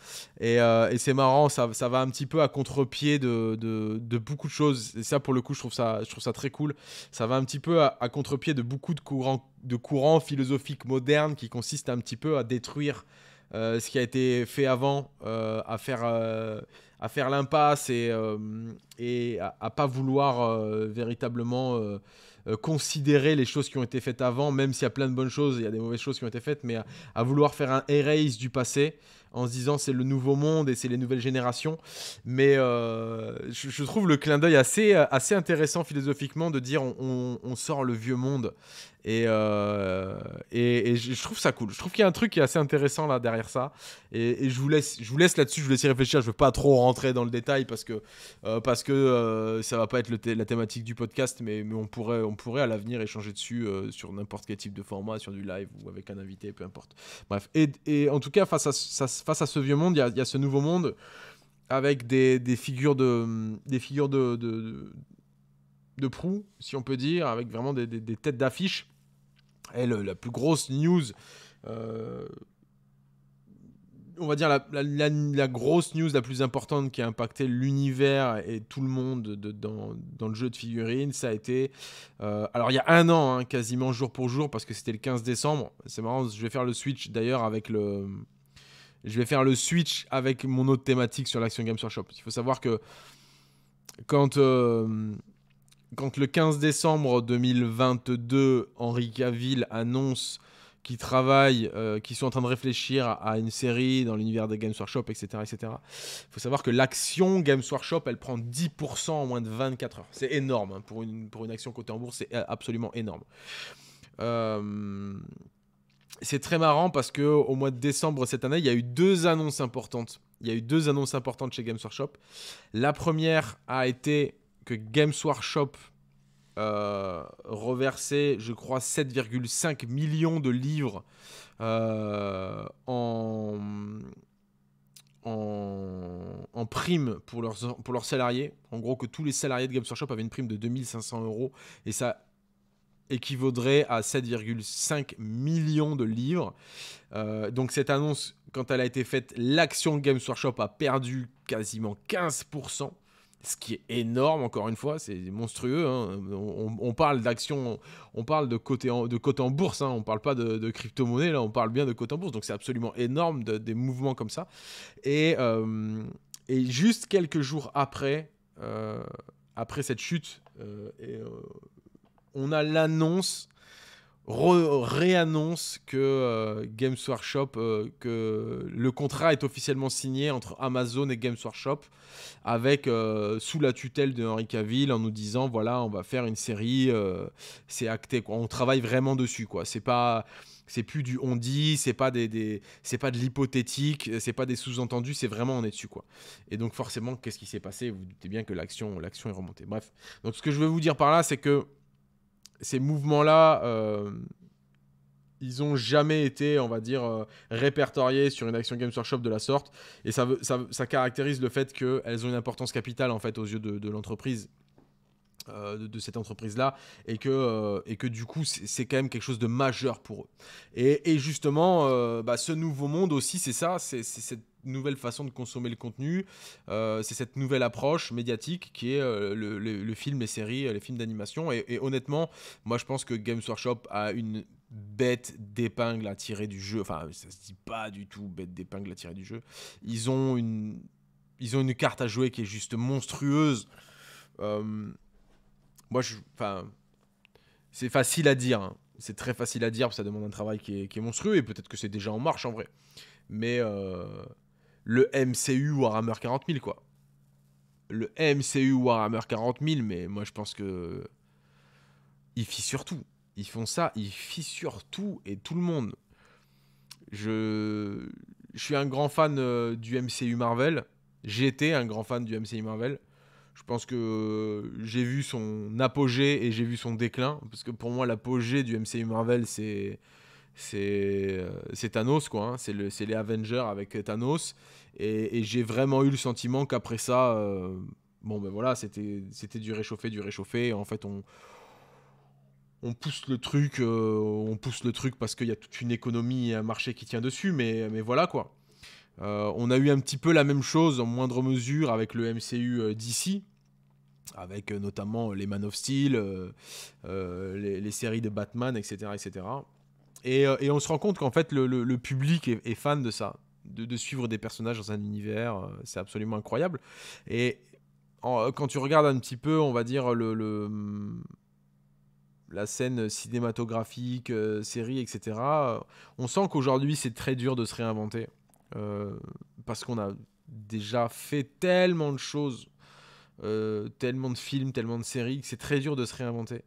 Et, euh, c'est marrant, ça, va un petit peu à contre-pied de, beaucoup de choses. Et ça, pour le coup, je trouve ça, je trouve ça très cool. Ça va un petit peu à, contre-pied de beaucoup de courants, de courants philosophiques modernes qui consistent un petit peu à détruire euh, ce qui a été fait avant, euh, à faire, à faire l'impasse et, et à, à, pas vouloir véritablement euh, considérer les choses qui ont été faites avant, même s'il y a plein de bonnes choses, il y a des mauvaises choses qui ont été faites, mais à, vouloir faire un erase du passé en se disant c'est le nouveau monde et c'est les nouvelles générations. Mais euh, je, trouve le clin d'œil assez, assez intéressant philosophiquement de dire on, sort le vieux monde. Et, euh, et, je trouve ça cool. Je trouve qu'il y a un truc qui est assez intéressant là derrière ça. Et, je vous laisse, je vous laisse là-dessus, je vous laisse y réfléchir. Je ne veux pas trop rentrer dans le détail parce que, ça parce que ça va pas être la thématique du podcast, mais, mais on pourrait on pourrait à l'avenir échanger dessus euh, sur n'importe quel type de format, sur du live ou avec un invité, peu importe. Bref, et, et en tout cas, face à, face à ce vieux monde, il y, a ce nouveau monde avec des, figures de... Des figures de, de, proue, si on peut dire, avec vraiment des, têtes d'affiche. Et la plus grosse news euh, on va dire, la, grosse news la plus importante qui a impacté l'univers et tout le monde dans, le jeu de figurines, ça a été. Euh, alors, il y a un an, hein, quasiment jour pour jour, parce que c'était le 15 décembre. C'est marrant, je vais faire le switch d'ailleurs avec le. Je vais faire le switch avec mon autre thématique sur l'Action Games Workshop. Il faut savoir que quand. Euh, quand le 15 décembre 2022, Henri Caville annonce qui travaillent, euh, qui sont en train de réfléchir à une série dans l'univers des Games Workshop, etc. etc. Il faut savoir que l'action Games Workshop, elle prend 10% en moins de 24 heures. C'est énorme. Hein, pour, une, pour une action cotée en bourse, c'est euh, absolument énorme. Euh, c'est très marrant parce que au mois de décembre cette année, il y a eu deux annonces importantes. Il y a eu deux annonces importantes chez Games Workshop. La première a été que Games Workshop euh, reverser, je crois, 7,5 millions de livres euh, en, en, prime pour leurs, pour leurs salariés. En gros, que tous les salariés de Games Workshop avaient une prime de 2500 euros et ça équivaudrait à 7,5 millions de livres. Euh, donc cette annonce, quand elle a été faite, l'action Games Workshop a perdu quasiment 15% ce qui est énorme, encore une fois, c'est monstrueux. Hein. On, parle d'action, on parle de côté en, de côté en bourse, hein. on ne parle pas de, crypto-monnaie, là, on parle bien de côté en bourse. Donc c'est absolument énorme des mouvements comme ça. Et, euh, et juste quelques jours après, euh, après cette chute, euh, et, on a l'annonce réannonce que euh, Games Workshop, euh, que le contrat est officiellement signé entre Amazon et Games Workshop, avec euh, sous la tutelle de Henri Cavill, en nous disant voilà, on va faire une série, c'est acté On travaille vraiment dessus quoi. C'est pas c'est plus du on dit, c'est pas des, c'est pas de l'hypothétique, c'est pas des sous-entendus, c'est vraiment on est dessus quoi. Et donc forcément, qu'est-ce qui s'est passé Vous, doutez bien que l'action l'action est remontée. Bref. Donc ce que je veux vous dire par là, c'est que ces mouvements-là, euh, ils ont jamais été, on va dire, euh, répertoriés sur une action Games Workshop de la sorte. Et ça, ça, caractérise le fait qu'elles ont une importance capitale, en fait, aux yeux de, l'entreprise. Euh, de, cette entreprise-là et que, et que du coup c'est quand même quelque chose de majeur pour eux. Et, justement, bah, ce nouveau monde aussi, c'est ça, c'est cette nouvelle façon de consommer le contenu, euh, c'est cette nouvelle approche médiatique qui est euh, le, film, les séries, euh, les films d'animation. Et, honnêtement, moi je pense que Games Workshop a une bête d'épingle à tirer du jeu. Enfin, ça se dit pas du tout bête d'épingle à tirer du jeu. Ils ont une, ils ont une carte à jouer qui est juste monstrueuse. moi, je, enfin, c'est facile à dire. Hein. C'est très facile à dire, ça demande un travail qui est, monstrueux et peut-être que c'est déjà en marche en vrai. Mais le MCU Warhammer 40 000, quoi. Le MCU Warhammer 40 000, mais moi je pense que. Ils sur tout. Ils font ça, ils sur tout et tout le monde. Je, je suis un grand fan euh, du MCU Marvel. J'étais un grand fan du MCU Marvel. Je pense que euh, j'ai vu son apogée et j'ai vu son déclin. Parce que pour moi, l'apogée du MCU Marvel, c'est euh, c'est Thanos, quoi. Hein. C'est le, les Avengers avec Thanos. Et, j'ai vraiment eu le sentiment qu'après ça, euh, bon, ben voilà, c'était du réchauffé, du réchauffé. en fait, on, pousse le truc, euh, on pousse le truc parce qu'il y a toute une économie et un marché qui tient dessus. Mais, mais voilà, quoi. on a eu un petit peu la même chose en moindre mesure avec le MCU d'ici, avec notamment les Man of Steel, les séries de Batman, etc. etc. Euh, et, on se rend compte qu'en fait, le, public est, fan de ça, de, suivre des personnages dans un univers, euh, c'est absolument incroyable. Et euh, quand tu regardes un petit peu, on va dire, le, la scène cinématographique, série, etc., on sent qu'aujourd'hui, c'est très dur de se réinventer. parce qu'on a déjà fait tellement de choses, tellement de films, tellement de séries, que c'est très dur de se réinventer.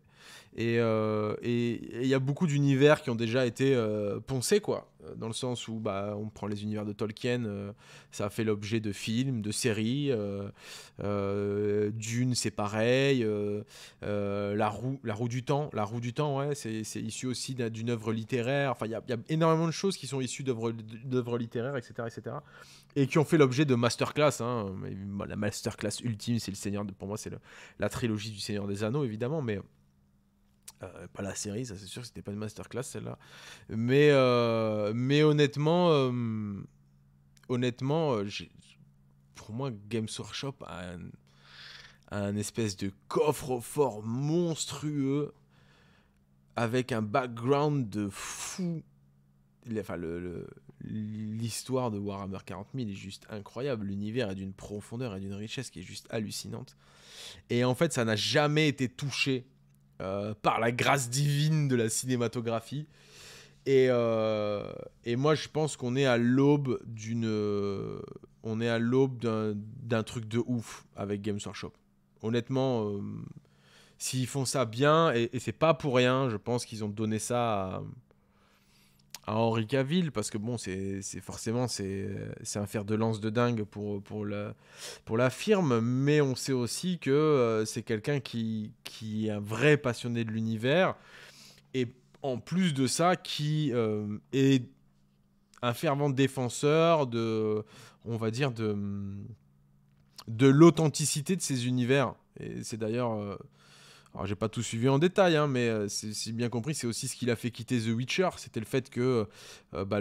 Euh, et il y a beaucoup d'univers qui ont déjà été euh, poncés, quoi. Euh, dans le sens où bah, on prend les univers de Tolkien, ça a fait l'objet de films, de séries. Dune, c'est pareil. la, roue, la roue du temps, la roue du temps, ouais, c'est, c'est issu aussi d'une œuvre littéraire. Enfin, il y, a énormément de choses qui sont issues d'œuvres littéraires, etc., etc. Et qui ont fait l'objet de masterclass. Hein. La masterclass ultime, c'est le Seigneur. pour moi, c'est le, la trilogie du Seigneur des Anneaux, évidemment, mais. Euh, pas la série, ça c'est sûr que c'était pas une masterclass celle-là. Mais, euh, mais honnêtement, euh, honnêtement pour moi, Games Workshop a un, un espèce de coffre-fort monstrueux avec un background de fou. l'histoire de Warhammer 40 000 est juste incroyable. L'univers est d'une profondeur et d'une richesse qui est juste hallucinante. Et en fait, ça n'a jamais été touché euh, par la grâce divine de la cinématographie. Et, euh, et moi, je pense qu'on est à l'aube d'une, euh, on est à l'aube d'un truc de ouf avec Games Workshop. Honnêtement, s'ils font ça bien, et, et c'est pas pour rien, je pense qu'ils ont donné ça à, à Henri Caville parce que bon c'est forcément c'est un fer de lance de dingue pour, pour, la, pour la firme mais on sait aussi que euh, c'est quelqu'un qui, qui est un vrai passionné de l'univers et en plus de ça qui euh, est un fervent défenseur de on va dire de de l'authenticité de ces univers et c'est d'ailleurs euh, alors j'ai pas tout suivi en détail, hein, mais c'est euh, si bien compris, c'est aussi ce qui l'a fait quitter The Witcher. C'était le fait que euh, bah,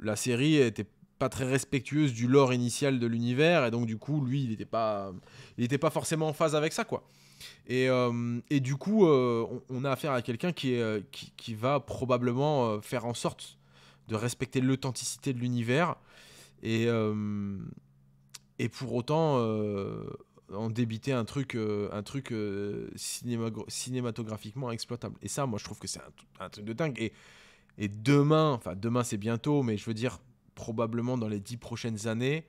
la série était pas très respectueuse du lore initial de l'univers, et donc du coup, lui, il n'était pas, il était pas forcément en phase avec ça, quoi. Et, euh, du coup, on, a affaire à quelqu'un qui, qui, va probablement faire en sorte de respecter l'authenticité de l'univers, et pour autant en débiter un truc, euh, un truc euh, cinématographiquement exploitable. Et ça, moi, je trouve que c'est un, truc de dingue. Et, et demain, enfin, demain, c'est bientôt, mais je veux dire, probablement dans les dix prochaines années,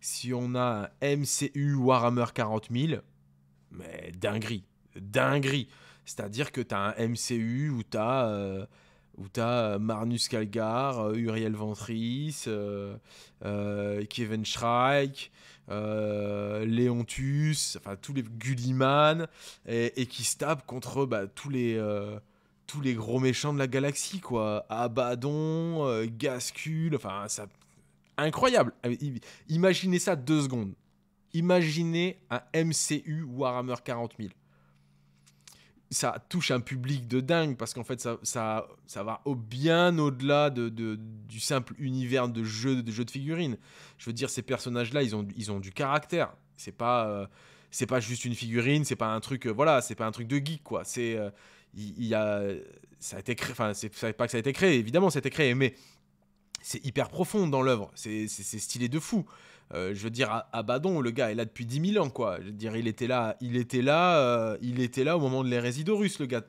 si on a un MCU Warhammer 40 000, mais dinguerie, dinguerie. C'est-à-dire que tu as un MCU où tu as. Euh, Marnus Calgar Uriel Ventris, Kevin Shrike... Euh, Léontus, enfin tous les Gulliman, et, qui se tapent contre bah, tous les euh, tous les gros méchants de la galaxie, quoi. Abaddon, gascul euh, Gascule, enfin, ça. Incroyable! Ah, imaginez ça deux secondes. Imaginez un MCU Warhammer 40000 ça touche un public de dingue parce qu'en fait ça, ça, va au bien au-delà de, du simple univers de jeu de jeu de figurines. Je veux dire ces personnages là ils ont ils ont du caractère. C'est pas euh, pas juste une figurine, c'est pas un truc euh, voilà, c'est pas un truc de geek quoi. C'est euh, il, a ça a été créé enfin c'est pas que ça a été créé évidemment ça a été créé mais c'est hyper profond dans l'œuvre. C'est stylé de fou. Euh, je veux dire, Abaddon, le gars est là depuis 10 000 ans, quoi. Je veux dire, il était là, il était là, euh, il était là au moment de l'hérésie russe, le gars.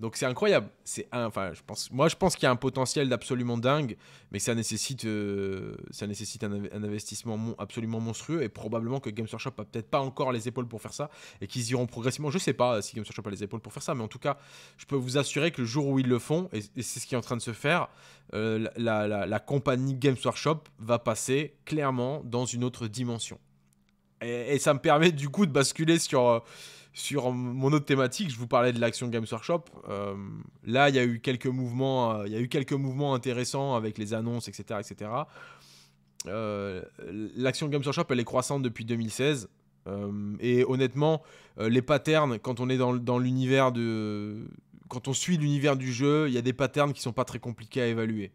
Donc c'est incroyable. C'est enfin, je pense, moi, je pense qu'il y a un potentiel d'absolument dingue, mais ça nécessite, euh, ça nécessite un, investissement absolument monstrueux et probablement que Games Workshop a peut-être pas encore les épaules pour faire ça et qu'ils iront progressivement. Je sais pas si Games Workshop a les épaules pour faire ça, mais en tout cas, je peux vous assurer que le jour où ils le font, et, c'est ce qui est en train de se faire, la compagnie Games Workshop va passer clairement dans une autre dimension. Et, ça me permet du coup de basculer sur, euh, sur mon autre thématique. Je vous parlais de l'action Games Workshop. Euh, là, il y a eu quelques mouvements, euh, il y a eu quelques mouvements intéressants avec les annonces, etc., etc. l'action Games Workshop, elle est croissante depuis 2016. et honnêtement, les patterns, quand on est dans, dans l'univers de, quand on suit l'univers du jeu, il y a des patterns qui sont pas très compliqués à évaluer.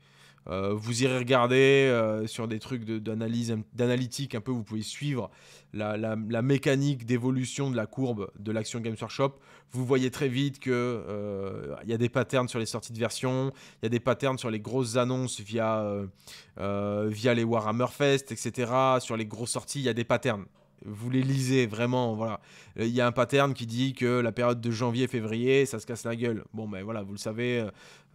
Euh, vous irez regarder euh, sur des trucs d'analyse, d'analytique un peu, vous pouvez suivre la, mécanique d'évolution de la courbe de l'action Games Workshop. Vous voyez très vite qu'il euh, il y a des patterns sur les sorties de versions, il y a des patterns sur les grosses annonces via, via les Warhammer Fest, etc. Sur les grosses sorties, il y a des patterns vous les lisez vraiment, voilà. Euh, il y a un pattern qui dit que la période de janvier-février, ça se casse la gueule. Bon, ben voilà, vous le savez, euh,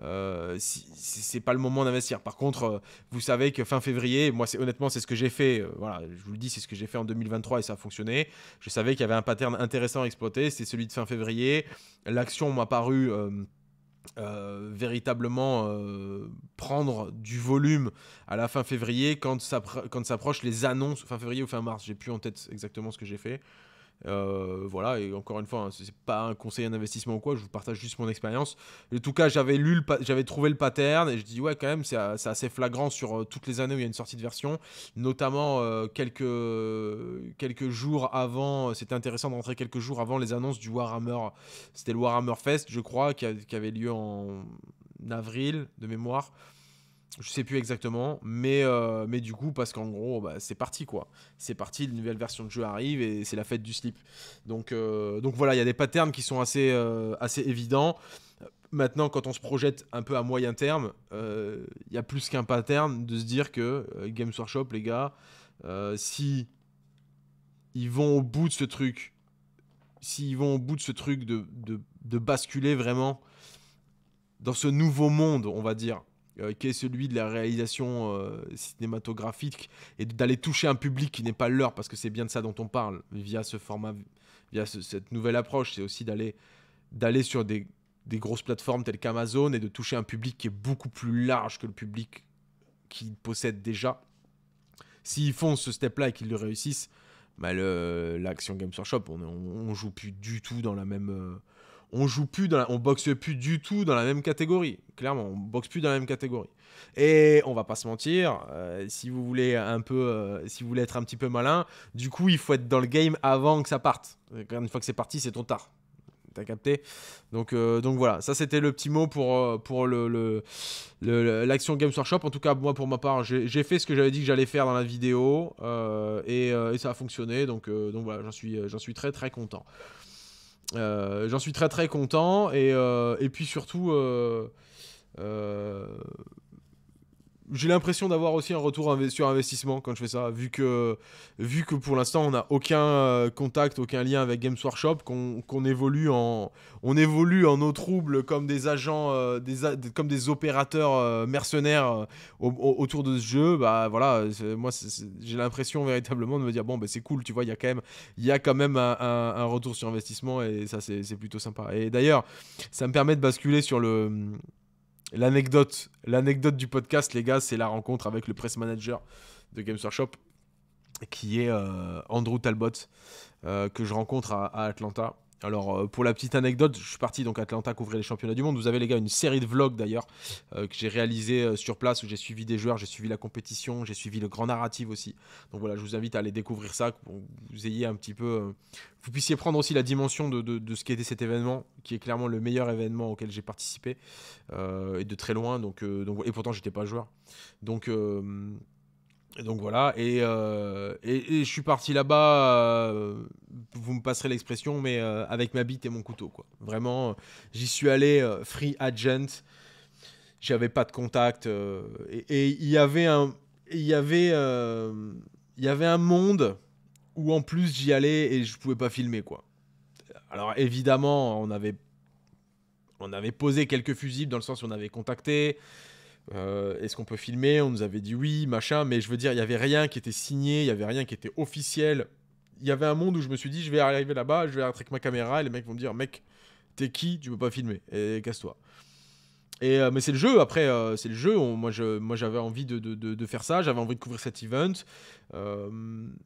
n'est euh, c'est pas le moment d'investir. Par contre, euh, vous savez que fin février, moi, c'est honnêtement, c'est ce que j'ai fait. voilà, je vous le dis, c'est ce que j'ai fait en 2023 et ça a fonctionné. Je savais qu'il y avait un pattern intéressant à exploiter, c'est celui de fin février. L'action m'a paru euh, véritablement euh, prendre du volume à la fin février quand s'approchent les annonces, fin février ou fin mars, j'ai plus en tête exactement ce que j'ai fait, euh, voilà, et encore une fois, ce hein, c'est pas un conseil d'investissement ou quoi, je vous partage juste mon expérience. En tout cas, j'avais lu, j'avais trouvé le pattern et je dis ouais, quand même, c'est euh, assez flagrant sur euh, toutes les années où il y a une sortie de version, notamment quelques, quelques jours avant. C'était intéressant de rentrer quelques jours avant les annonces du Warhammer. C'était le Warhammer Fest, je crois, qui avait lieu en avril de mémoire. Je sais plus exactement, mais, euh, mais du coup, parce qu'en gros, bah, c'est parti quoi. C'est parti, une nouvelle version de jeu arrive et c'est la fête du slip. Donc, euh, donc voilà, il y a des patterns qui sont assez, euh, assez évidents. Maintenant, quand on se projette un peu à moyen terme, il y a plus qu'un pattern de se dire que Games Workshop, les gars, si ils vont au bout de ce truc, s'ils vont au bout de ce truc de basculer vraiment dans ce nouveau monde, on va dire, euh, qui est celui de la réalisation euh, cinématographique et d'aller toucher un public qui n'est pas leur, parce que c'est bien de ça dont on parle via ce format, via cette nouvelle approche, c'est aussi d'aller sur des, grosses plateformes telles qu'Amazon et de toucher un public qui est beaucoup plus large que le public qu'ils possèdent déjà. S'ils font ce step-là et qu'ils le réussissent, bah l'action Games Workshop, on, ne joue plus du tout dans la même... Euh, on joue plus, dans on boxe plus du tout dans la même catégorie. Clairement, on boxe plus dans la même catégorie. Et on va pas se mentir, euh, si vous voulez un peu, euh, si vous voulez être un petit peu malin, du coup, il faut être dans le game avant que ça parte. Une fois que c'est parti, c'est trop tard. T'as capté donc, euh, donc voilà, ça c'était le petit mot pour, pour l'action le, le, Games Workshop. En tout cas, moi pour ma part, j'ai fait ce que j'avais dit que j'allais faire dans la vidéo et, ça a fonctionné. Donc, donc voilà, j'en suis très très content. Euh, j'en suis très très content. Et, euh, et puis surtout, euh, j'ai l'impression d'avoir aussi un retour sur investissement quand je fais ça, vu que, vu que pour l'instant on n'a aucun euh, contact, aucun lien avec Games Workshop, qu'on évolue en on évolue en eau trouble comme des agents, euh, des comme des opérateurs euh, mercenaires autour de ce jeu. Bah voilà, moi j'ai l'impression véritablement de me dire bon ben c'est cool, tu vois, il y a quand même il y a quand même un, un retour sur investissement et ça c'est plutôt sympa. Et d'ailleurs ça me permet de basculer sur le l'anecdote, l'anecdote du podcast, les gars, c'est la rencontre avec le press manager de Games Workshop, qui est euh, Andrew Talbot, euh, que je rencontre à Atlanta. Alors, euh, pour la petite anecdote, je suis parti donc à Atlanta couvrir les championnats du monde. Vous avez, les gars, une série de vlogs d'ailleurs euh, que j'ai réalisé euh, sur place où j'ai suivi des joueurs, j'ai suivi la compétition, j'ai suivi le grand narratif aussi. Donc voilà, je vous invite à aller découvrir ça, que vous ayez un petit peu. vous puissiez prendre aussi la dimension de, ce qu'était cet événement, qui est clairement le meilleur événement auquel j'ai participé, et de très loin. Donc, donc, et pourtant, j'étais pas joueur. Donc. Et donc voilà, euh, et, et, je suis parti là-bas, euh, vous me passerez l'expression, mais euh, avec ma bite et mon couteau, quoi. Vraiment, j'y suis allé free agent, j'avais pas de contact, et il y avait un... Il y avait... Il y avait un monde où en plus j'y allais et je pouvais pas filmer, quoi. Alors évidemment, on avait... On avait posé quelques fusibles dans le sens où on avait contacté, euh, est-ce qu'on peut filmer On nous avait dit oui, machin, mais je veux dire, il n'y avait rien qui était signé, il n'y avait rien qui était officiel. Il y avait un monde où je me suis dit, je vais arriver là-bas, je vais rentrer avec ma caméra, et les mecs vont me dire, mec, t'es qui Tu peux pas filmer, et casse-toi. Euh, mais c'est le jeu, après, euh, c'est le jeu. moi, je, moi, j'avais envie de, faire ça, j'avais envie de couvrir cet event. Euh,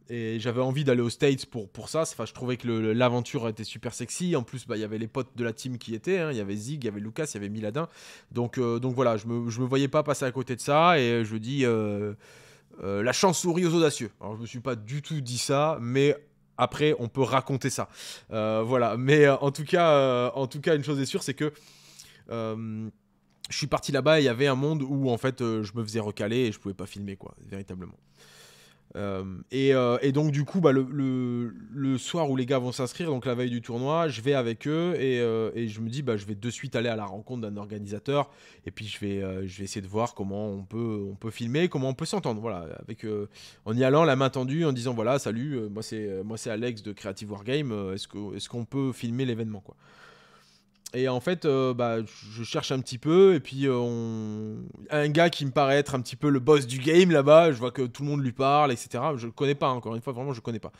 et j'avais envie d'aller aux States pour, pour ça. Enfin, je trouvais que l'aventure était super sexy. En plus, bah, il y avait les potes de la team qui étaient. Hein. Il y avait Zig, il y avait Lucas, il y avait Miladin. Donc, donc voilà, je me, je me voyais pas passer à côté de ça. Et je dis, la chance sourit aux audacieux. Alors, je me suis pas du tout dit ça, mais après, on peut raconter ça. voilà, mais en, tout cas, en tout cas, une chose est sûre, c'est que je suis parti là-bas et il y avait un monde où en fait euh, je me faisais recaler et je pouvais pas filmer quoi, véritablement. Euh, euh, et, donc du coup, bah, le, soir où les gars vont s'inscrire, donc la veille du tournoi, je vais avec eux et, je me dis, bah, je vais de suite aller à la rencontre d'un organisateur et puis je vais, essayer de voir comment on peut, filmer, comment on peut s'entendre. Voilà, en y allant la main tendue, en disant, voilà, salut, moi c'est Alex de Creative Wargame, est-ce qu'on peut filmer l'événement quoi et en fait, euh, bah, je cherche un petit peu, et puis euh, on... un gars qui me paraît être un petit peu le boss du game là-bas, je vois que tout le monde lui parle, etc. Je le connais pas, encore une fois, vraiment, je le connais pas.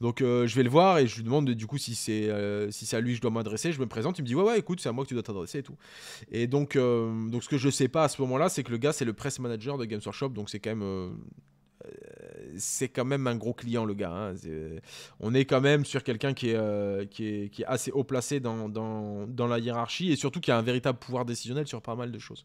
Donc euh, je vais le voir et je lui demande du coup si c'est si c'est à lui que je dois m'adresser. Je me présente, il me dit ouais, ouais, écoute, c'est à moi que tu dois t'adresser et tout. Et donc, donc ce que je sais pas à ce moment-là, c'est que le gars, c'est le press manager de Games Workshop, donc c'est quand même c'est quand même un gros client, le gars. Hein. Euh, on est quand même sur quelqu'un qui, est, euh, assez haut placé dans, dans, la hiérarchie et surtout qui a un véritable pouvoir décisionnel sur pas mal de choses.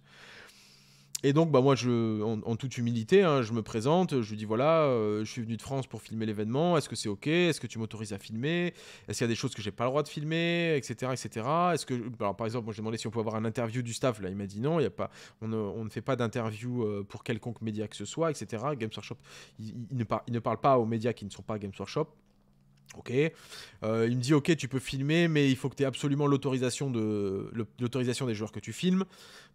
Et donc, bah, moi, je, en, toute humilité, hein, je me présente, je dis voilà, euh, je suis venu de France pour filmer l'événement, est-ce que c'est OK Est-ce que tu m'autorises à filmer Est-ce qu'il y a des choses que j'ai pas le droit de filmer Etc. etc. Est-ce que, bah, par exemple, moi, j'ai demandé si on pouvait avoir un interview du staff, là, il m'a dit non, y a pas, on, ne, fait pas d'interview euh, pour quelconque média que ce soit, etc. Games Workshop, il, ne il, ne parle pas aux médias qui ne sont pas Games Workshop, Ok, euh, il me dit ok tu peux filmer mais il faut que tu aies absolument l'autorisation de l'autorisation des joueurs que tu filmes.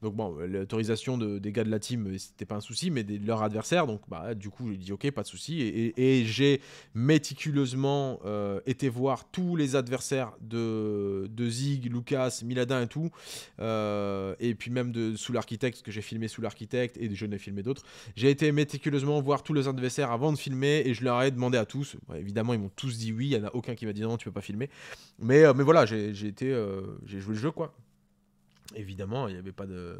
Donc bon euh, l'autorisation de, des gars de la team euh, c'était pas un souci mais de leurs adversaires donc bah du coup je lui dis ok pas de souci et, j'ai méticuleusement été voir tous les adversaires de, de Zig, Lucas, Miladin et tout et puis même de sous l'architecte que j'ai filmé sous l'architecte et je n'ai filmé d'autres. J'ai été méticuleusement voir tous les adversaires avant de filmer et je leur ai demandé à tous évidemment ils m'ont tous dit oui oui, il n'y en a aucun qui va dire non, tu peux pas filmer. Mais, euh, mais voilà, j'ai été. Euh, j'ai joué le jeu, quoi. Évidemment, il n'y avait pas de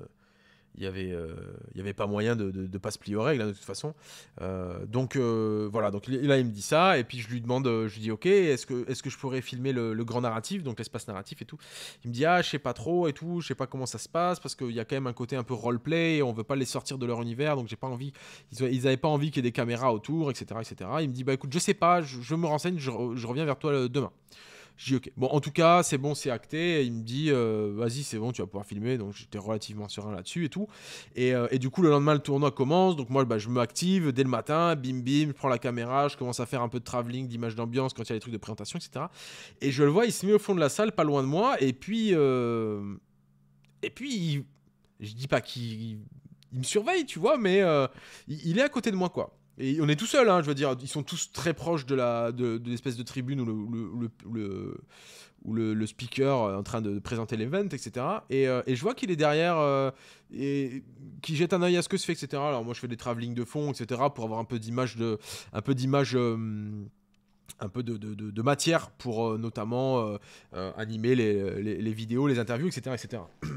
il n'y avait, euh, avait pas moyen de ne pas se plier aux règles, hein, de toute façon. Euh, donc euh, voilà, donc là, il me dit ça, et puis je lui demande, je dis, ok, est-ce que, est que je pourrais filmer le, grand narratif, donc l'espace narratif et tout Il me dit, ah, je sais pas trop et tout, je sais pas comment ça se passe, parce qu'il y a quand même un côté un peu roleplay, on veut pas les sortir de leur univers, donc j'ai pas envie, ils n'avaient pas envie qu'il y ait des caméras autour, etc., etc. Il me dit, bah écoute, je sais pas, je, me renseigne, je reviens vers toi demain. Je ok. Bon, en tout cas, c'est bon, c'est acté. il me dit, euh, vas-y, c'est bon, tu vas pouvoir filmer. Donc j'étais relativement serein là-dessus et tout. Et, euh, du coup, le lendemain, le tournoi commence. Donc moi, bah, je m'active dès le matin, bim bim, je prends la caméra, je commence à faire un peu de travelling, d'image d'ambiance quand il y a des trucs de présentation, etc. Et je le vois, il se met au fond de la salle, pas loin de moi. Et puis, euh, et puis, je dis pas qu'il me surveille, tu vois, mais il est à côté de moi, quoi. Et on est tout seul, hein, je veux dire, ils sont tous très proches de la de, l'espèce de tribune où le, le, le, speaker est en train de présenter l'event, etc. Et, euh, et, je vois qu'il est derrière euh, et qui jette un œil à ce que se fait, etc. Alors moi je fais des travelling de fond, etc. pour avoir un peu d'image de un peu d'image euh, un peu de, de, de matière pour notamment animer les, les, les vidéos, les interviews, etc. etc.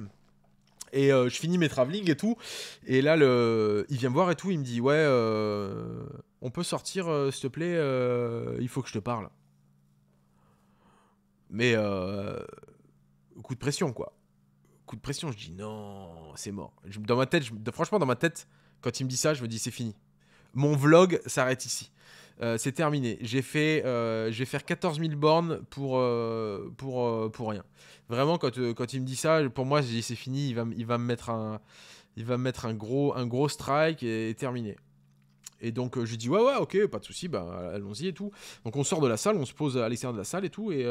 Et euh, je finis mes travelling et tout. Et là, le... il vient me voir et tout. Il me dit Ouais, euh, on peut sortir, euh, s'il te plaît. il faut que je te parle. Mais coup de pression, quoi. Coup de pression. Je dis Non, c'est mort. dans ma tête, franchement, dans ma tête, quand il me dit ça, je me dis C'est fini. Mon vlog s'arrête ici. Euh, c'est terminé. J'ai fait, faire 14 000 bornes pour, euh, pour, euh, pour rien. Vraiment, quand, quand il me dit ça, pour moi, c'est fini. Il va, il va me mettre un, il va mettre un gros, un gros strike et, terminé. Et donc je lui dis ouais ouais ok pas de souci bah allons-y et tout. Donc on sort de la salle, on se pose à l'extérieur de la salle et tout et,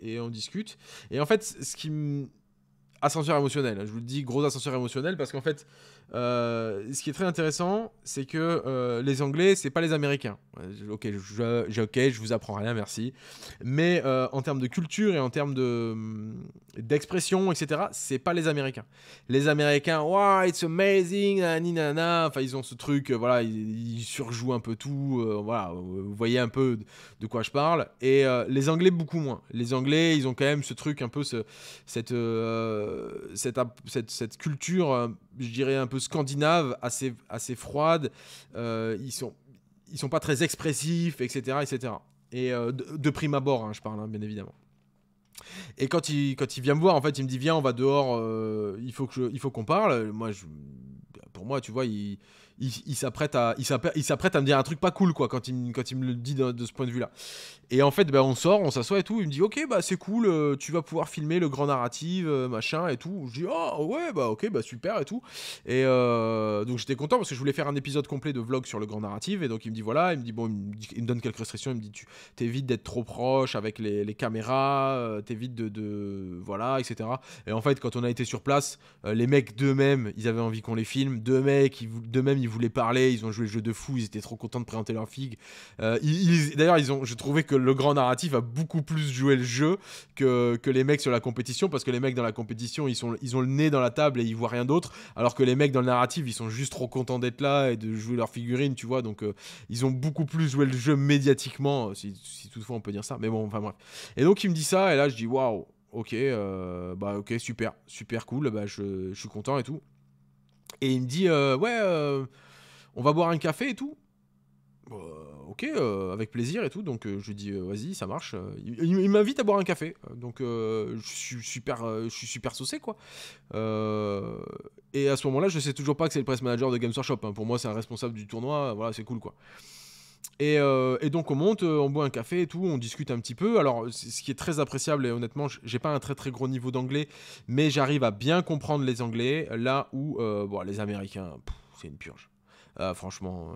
et on discute. Et en fait ce qui me ascenseur émotionnel. Hein, je vous le dis, gros ascenseur émotionnel, parce qu'en fait, euh, ce qui est très intéressant, c'est que euh, les Anglais, c'est pas les Américains. Euh, ok, je, je vous apprends rien, merci. Mais en termes de culture et en termes de hum, d'expression, etc., c'est pas les Américains. Les Américains, wow, it's amazing, nanana. Enfin, ils ont ce truc, voilà, ils, surjouent un peu tout. voilà, vous voyez un peu de quoi je parle. Et les Anglais beaucoup moins. Les Anglais, ils ont quand même ce truc un peu ce, cette, cette, cette culture, je dirais un peu scandinaves, scandinave, assez, assez froide. Euh, ils sont ils sont pas très expressifs, etc., etc. Et euh, de, prime abord, hein, je parle, hein, bien évidemment. Et quand il, quand il vient me voir, en fait, il me dit Viens, on va dehors, euh, il faut qu'on parle. Moi, je, pour moi, tu vois, il, il, il s'apprête à, il s'apprête à me dire un truc pas cool, quoi, quand il, quand il me le dit de, ce point de vue-là. Et en fait, ben, on sort, on s'assoit et tout. Il me dit, ok, bah c'est cool, euh, tu vas pouvoir filmer le grand narratif, euh, machin et tout. Je dis, oh ouais, bah ok, bah super et tout. Et euh, donc j'étais content parce que je voulais faire un épisode complet de vlog sur le grand narratif. Et donc il me dit, voilà, il me dit, bon, il me, donne quelques restrictions. Il me dit, tu t'évites d'être trop proche avec les, caméras, t'évites de, de, Voilà, etc. Et en fait, quand on a été sur place, les mecs d'eux-mêmes, ils avaient envie qu'on les filme. Deux mecs, deux ils ils voulaient parler, ils ont joué le jeu de fou, ils étaient trop contents de présenter leur figue. Euh, d'ailleurs, ils ont, je trouvais que le grand narratif a beaucoup plus joué le jeu que, que les mecs sur la compétition, parce que les mecs dans la compétition, ils, sont, ils ont le nez dans la table et ils voient rien d'autre, alors que les mecs dans le narratif, ils sont juste trop contents d'être là et de jouer leur figurine, tu vois. Donc, euh, ils ont beaucoup plus joué le jeu médiatiquement, euh, si, toutefois on peut dire ça. Mais bon, enfin bref. Et donc, il me dit ça, et là, je dis waouh ok, bah ok, super, super cool, bah je, je, suis content et tout. Et il me dit euh, Ouais, euh, on va boire un café et tout. Bah, ok, euh, avec plaisir et tout. Donc je lui dis Vas-y, ça marche. Il, m'invite à boire un café. Donc je suis super, je suis super saucé, quoi. et à ce moment-là, je sais toujours pas que c'est le press manager de Games Workshop. Hein. Pour moi, c'est un responsable du tournoi. Voilà, c'est cool, quoi. Euh, et, donc on monte, euh, on boit un café et tout, on discute un petit peu. Alors ce qui est très appréciable et honnêtement, j'ai pas un très très gros niveau d'anglais, mais j'arrive à bien comprendre les anglais là où euh, les Américains, c'est une purge. franchement,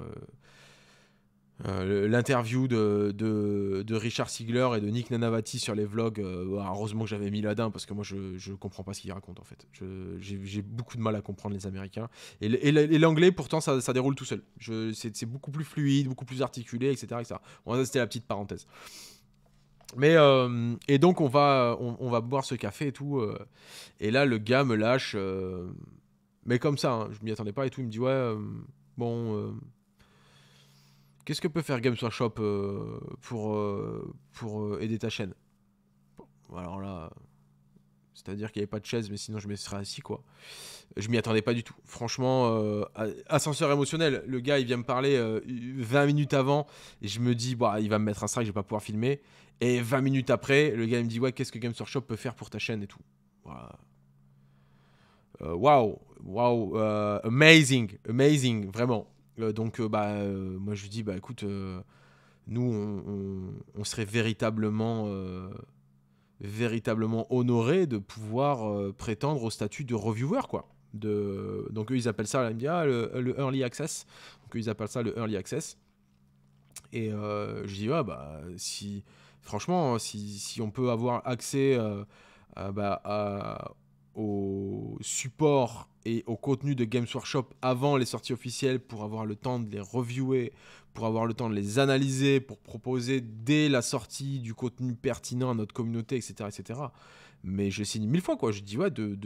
euh, l'interview de, de, Richard Sigler et de Nick Nanavati sur les vlogs, euh, bah, heureusement que j'avais mis Ladin parce que moi je ne comprends pas ce qu'ils racontent en fait. J'ai beaucoup de mal à comprendre les Américains. Et, et l'anglais pourtant ça, ça, déroule tout seul. C'est beaucoup plus fluide, beaucoup plus articulé, etc. etc. Bon, C'était la petite parenthèse. Mais euh, et donc on va on, va boire ce café et tout et là le gars me lâche mais comme ça hein, je m'y attendais pas et tout il me dit ouais bon Qu'est-ce que peut faire Games Workshop euh, pour, euh, pour euh, aider ta chaîne bon, Alors là, c'est-à-dire qu'il n'y avait pas de chaise, mais sinon je me serais assis quoi. Je m'y attendais pas du tout. Franchement, ascenseur émotionnel. Le gars, il vient me parler 20 minutes avant. Et je me dis, bah, il va me mettre un strike, je vais pas pouvoir filmer. Et 20 minutes après, le gars, me dit, ouais, qu'est-ce que Games Workshop peut faire pour ta chaîne et tout. Waouh, wow, amazing, amazing, vraiment. Euh, donc, euh, bah, euh, moi, je lui dis, bah, écoute, nous, on, serait véritablement, véritablement honoré de pouvoir prétendre au statut de reviewer, quoi. De... Donc, eux, ils appellent ça, là, ils ah, le, early access. Donc, ils appellent ça le early access. Et je dis, bah, si, franchement, si, si on peut avoir accès bah, à au support et au contenu de Games Workshop avant les sorties officielles pour avoir le temps de les reviewer, pour avoir le temps de les analyser, pour proposer dès la sortie du contenu pertinent à notre communauté, etc. etc. Mais je signe mille fois, quoi. Je dis, ouais, de,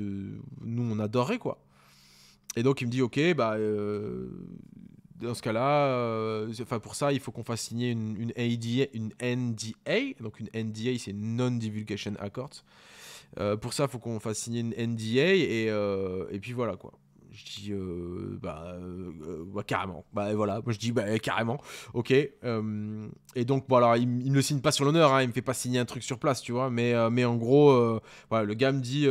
nous, on adorait quoi. Et donc, il me dit, ok, bah, euh, dans ce cas-là, euh, pour ça, il faut qu'on fasse signer une, une NDA. Donc, une NDA, c'est Non Divulgation Accord. Euh, pour ça, il faut qu'on fasse signer une NDA et, euh, et puis voilà quoi. Je dis euh, bah, carrément. Bah voilà, moi je dis bah eh, carrément. Ok. et donc voilà, il, ne me le signe pas sur l'honneur, hein, il me fait pas signer un truc sur place, tu vois. Mais mais en gros, voilà, le gars me dit.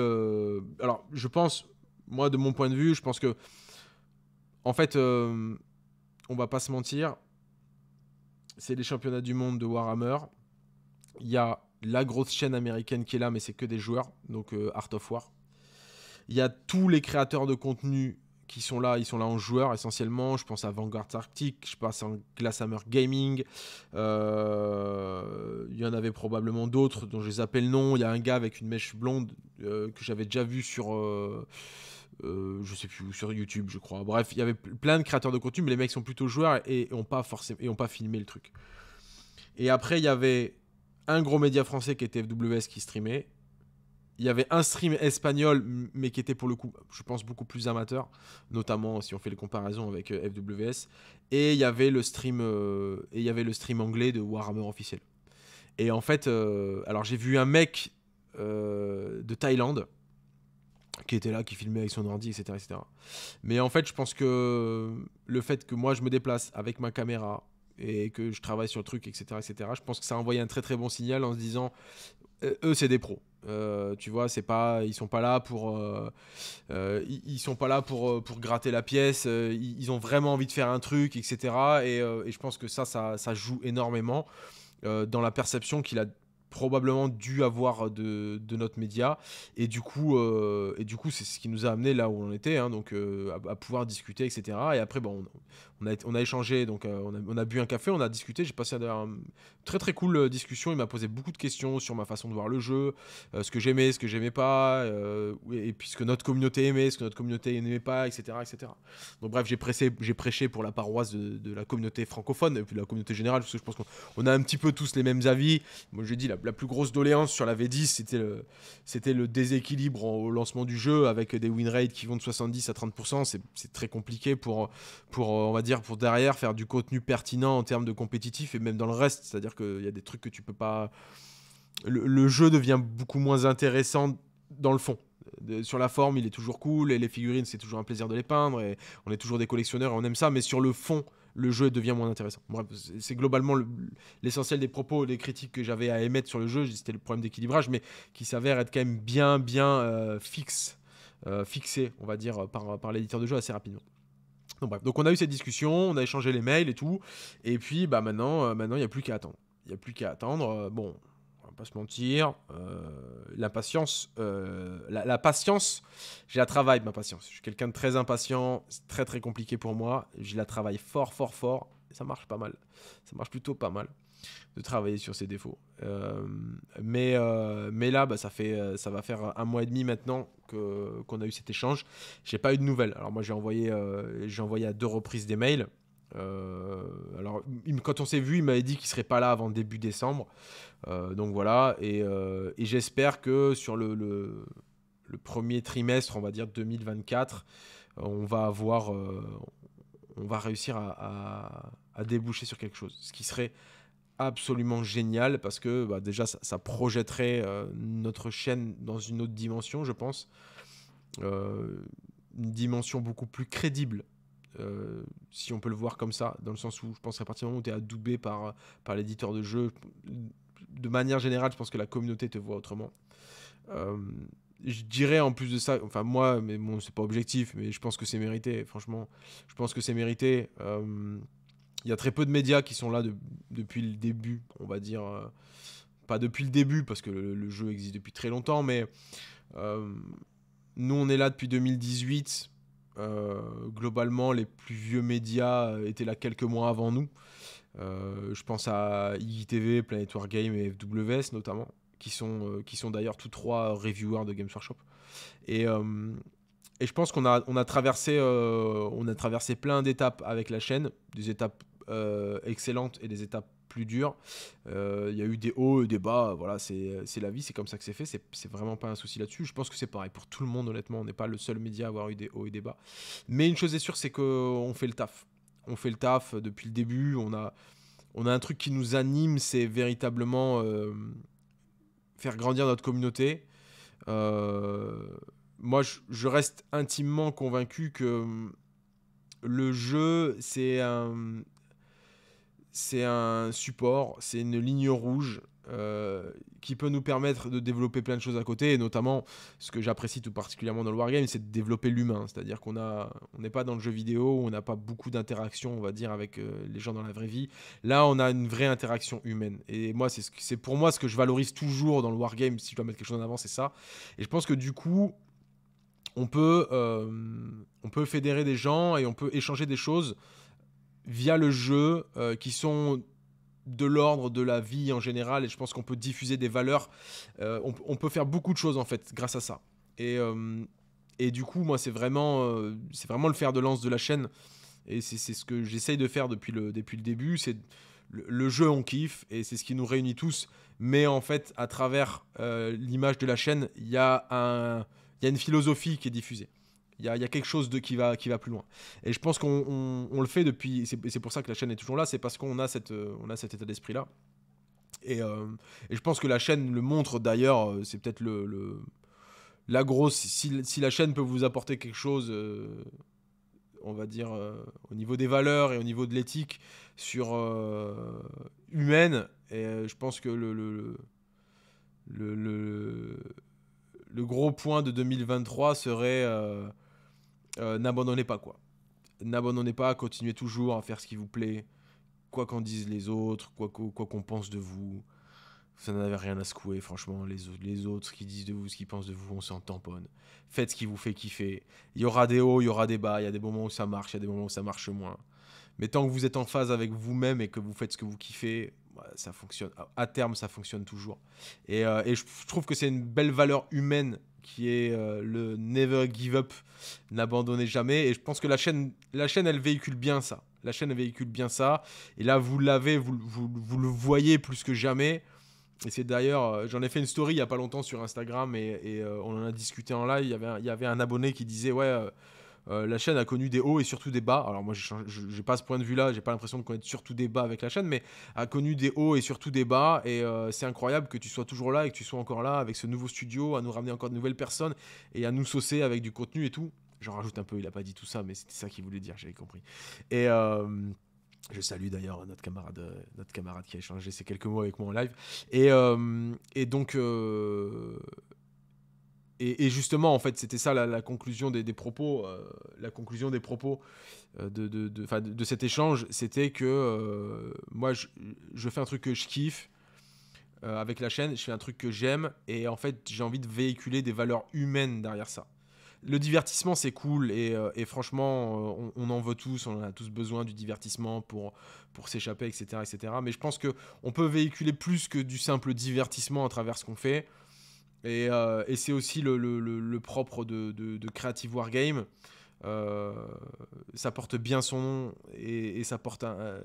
alors je pense, moi de mon point de vue, je pense que en fait, on on va pas se mentir, c'est les championnats du monde de Warhammer. Il y a la grosse chaîne américaine qui est là, mais c'est que des joueurs, donc euh, Art of War. Il y a tous les créateurs de contenu qui sont là, ils sont là en joueurs essentiellement. Je pense à Vanguard Arctic, je pense à Glasshammer Gaming. Euh, il y en avait probablement d'autres dont je les appelle non. Il y a un gars avec une mèche blonde euh, que j'avais déjà vu sur. je sais plus, sur YouTube, je crois. Bref, il y avait plein de créateurs de contenu, mais les mecs sont plutôt joueurs et n'ont pas, forcément, et ont pas filmé le truc. Et après, il y avait un gros média français qui était FWS qui streamait. Il y avait un stream espagnol, mais qui était pour le coup, je pense, beaucoup plus amateur, notamment si on fait les comparaisons avec euh, FWS. Et il y avait le stream, euh, et il y avait le stream anglais de Warhammer officiel. Et en fait, euh, alors j'ai vu un mec de Thaïlande qui était là, qui filmait avec son ordi, etc., etc. Mais en fait, je pense que le fait que moi je me déplace avec ma caméra, et que je travaille sur le truc, etc., etc. Je pense que ça a envoyé un très très bon signal en se disant, euh, eux c'est des pros. Euh, tu vois, c'est pas, ils sont pas là pour, euh, ils, sont pas là pour, pour gratter la pièce. Ils, ont vraiment envie de faire un truc, etc. Et, je pense que ça, ça, joue énormément dans la perception qu'il a probablement dû avoir de, notre média et du coup et du coup c'est ce qui nous a amené là où on était hein, donc à, pouvoir discuter etc et après bon on a, échangé, donc euh, on, a, bu un café, on a discuté. J'ai passé une très très cool euh, discussion. Il m'a posé beaucoup de questions sur ma façon de voir le jeu, euh, ce que j'aimais, ce que j'aimais pas, et, puis ce que notre communauté aimait, ce que notre communauté n'aimait pas, etc., etc. Donc bref, j'ai prêché pour la paroisse de, la communauté francophone et puis de la communauté générale, parce que je pense qu'on a un petit peu tous les mêmes avis. Moi, j'ai dit la, plus grosse doléance sur la V10, c'était le, déséquilibre au lancement du jeu avec des win rates qui vont de 70 à 30%. C'est, très compliqué pour, pour on va dire, pour derrière faire du contenu pertinent en termes de compétitif et même dans le reste. C'est-à-dire qu'il y a des trucs que tu peux pas. Le, jeu devient beaucoup moins intéressant dans le fond. sur la forme, il est toujours cool et les figurines, c'est toujours un plaisir de les peindre et on est toujours des collectionneurs et on aime ça, mais sur le fond, le jeu devient moins intéressant. Bref, c'est globalement l'essentiel des propos, des critiques que j'avais à émettre sur le jeu. C'était le problème d'équilibrage, mais qui s'avère être quand même bien, bien euh, fixe, euh, fixé, on va dire, par, par l'éditeur de jeu assez rapidement. Donc on a eu cette discussion, on a échangé les mails et tout. Et puis bah maintenant, euh, maintenant il n'y a plus qu'à attendre. Il n'y a plus qu'à attendre. Euh, bon, on va pas se mentir. Euh, la patience, la, la, patience, j'ai la travaille ma patience. Je suis quelqu'un de très impatient, c'est très très compliqué pour moi. Je la travaille fort fort fort. ça marche pas mal. Ça marche plutôt pas mal de travailler sur ses défauts. mais, mais là, bah, ça, fait, ça va faire un mois et demi maintenant euh, qu'on a eu cet échange, j'ai pas eu de nouvelles. Alors moi j'ai envoyé, euh, j'ai envoyé à deux reprises des mails. Euh, alors, quand on s'est vu, il m'avait dit qu'il serait pas là avant début décembre. donc voilà, et, j'espère que sur le, le, premier trimestre, on va dire 2024, on va avoir, on va réussir à, déboucher sur quelque chose. Ce qui serait absolument génial parce que bah, déjà ça, projetterait euh, notre chaîne dans une autre dimension, je pense. Euh, une dimension beaucoup plus crédible, euh, si on peut le voir comme ça, dans le sens où je pense qu'à partir du moment où tu es adoubé par, par l'éditeur de jeu, de manière générale, je pense que la communauté te voit autrement. je dirais en plus de ça, enfin moi, mais bon, c'est pas objectif, mais je pense que c'est mérité, franchement, je pense que c'est mérité. Il y a très peu de médias qui sont là depuis le début, on va dire. Euh, pas depuis le début, parce que le, jeu existe depuis très longtemps, mais euh, nous, on est là depuis 2018. Euh, globalement, les plus vieux médias étaient là quelques mois avant nous. je pense à IGTV, Planet War Game et FWS notamment, qui sont, qui sont d'ailleurs tous trois reviewers de Games Workshop. Et et je pense qu'on a, on a, traversé, on a traversé plein d'étapes avec la chaîne, des étapes euh, excellentes et des étapes plus dures. Euh, il y a eu des hauts et des bas, voilà, c'est la vie, c'est comme ça que c'est fait, c'est vraiment pas un souci là-dessus. Je pense que c'est pareil pour tout le monde, honnêtement, on n'est pas le seul média à avoir eu des hauts et des bas. Mais une chose est sûre, c'est qu'on fait le taf. On fait le taf depuis le début, on a, on a un truc qui nous anime, c'est véritablement euh, faire grandir notre communauté. moi, je, je reste intimement convaincu que le jeu, c'est un, c'est un support, c'est une ligne rouge euh, qui peut nous permettre de développer plein de choses à côté, et notamment ce que j'apprécie tout particulièrement dans le wargame, c'est de développer l'humain, c'est-à-dire qu'on a, on n'est pas dans le jeu vidéo, on n'a pas beaucoup d'interactions, on va dire, avec euh, les gens dans la vraie vie. Là, on a une vraie interaction humaine, et moi, c'est pour moi ce que je valorise toujours dans le wargame, si je dois mettre quelque chose en avant, c'est ça. Et je pense que du coup, on peut, euh, on peut fédérer des gens et on peut échanger des choses via le jeu euh, qui sont de l'ordre de la vie en général et je pense qu'on peut diffuser des valeurs. Euh, on, peut faire beaucoup de choses en fait grâce à ça. Et, euh, et du coup, moi, c'est vraiment, c'est vraiment le fer de lance de la chaîne et c'est ce que j'essaye de faire depuis le, depuis le début. C'est le, jeu, on kiffe et c'est ce qui nous réunit tous. Mais en fait, à travers l'image de la chaîne, il y a un il y a une philosophie qui est diffusée. Il y, a, quelque chose de, qui, va, qui va plus loin. Et je pense qu'on on, le fait depuis, c'est pour ça que la chaîne est toujours là, c'est parce qu'on a, cette, euh, on a cet état d'esprit-là. Et, euh, et, je pense que la chaîne le montre d'ailleurs, euh, c'est peut-être le, le, la grosse, si, si, la chaîne peut vous apporter quelque chose, on va dire, au niveau des valeurs et au niveau de l'éthique sur humaine, et je pense que le, le, le, le, gros point de 2023 serait... Euh, n'abandonnez pas quoi. N'abandonnez pas, continuez toujours à faire ce qui vous plaît, quoi qu'en disent les autres, quoi qu'on pense de vous. Ça n'avait rien à secouer, franchement. Les, les autres, qui disent de vous, ce qu'ils pensent de vous, on s'en tamponne. Faites ce qui vous fait kiffer. Il y aura des hauts, il y aura des bas, il y a des moments où ça marche, il y a des moments où ça marche moins. Mais tant que vous êtes en phase avec vous-même et que vous faites ce que vous kiffez, bah, ça fonctionne. À terme, ça fonctionne toujours. Et, euh, et je trouve que c'est une belle valeur humaine qui est euh, le Never Give Up, n'abandonnez jamais. Et je pense que la chaîne, la chaîne, elle véhicule bien ça. La chaîne véhicule bien ça. Et là, vous l'avez, vous, le voyez plus que jamais. Et c'est d'ailleurs, euh, j'en ai fait une story il n'y a pas longtemps sur Instagram et, euh, on en a discuté en live. Il y avait il y avait un abonné qui disait, ouais, euh, la chaîne a connu des hauts et surtout des bas. Alors moi, je n'ai pas ce point de vue-là, j'ai pas l'impression de connaître surtout des bas avec la chaîne, mais a connu des hauts et surtout des bas. Et euh, c'est incroyable que tu sois toujours là et que tu sois encore là avec ce nouveau studio, à nous ramener encore de nouvelles personnes et à nous saucer avec du contenu et tout. J'en rajoute un peu, il n'a pas dit tout ça, mais c'était ça qu'il voulait dire, j'avais compris. Et euh, je salue d'ailleurs notre camarade, notre camarade qui a échangé ces quelques mots avec moi en live. Et, et donc et, justement, en fait, c'était ça la, conclusion des, propos, euh, la conclusion des propos euh, de, de, de, cet échange, c'était que euh, moi, je, fais un truc que je kiffe avec la chaîne, je fais un truc que j'aime, et en fait, j'ai envie de véhiculer des valeurs humaines derrière ça. Le divertissement, c'est cool, et, franchement, on, en veut tous, on a tous besoin du divertissement pour, pour s'échapper, etc., etc. Mais je pense qu'on peut véhiculer plus que du simple divertissement à travers ce qu'on fait. Euh, et, c'est aussi le, propre de, Creative Wargame. Euh, ça porte bien son nom et, ça porte, euh,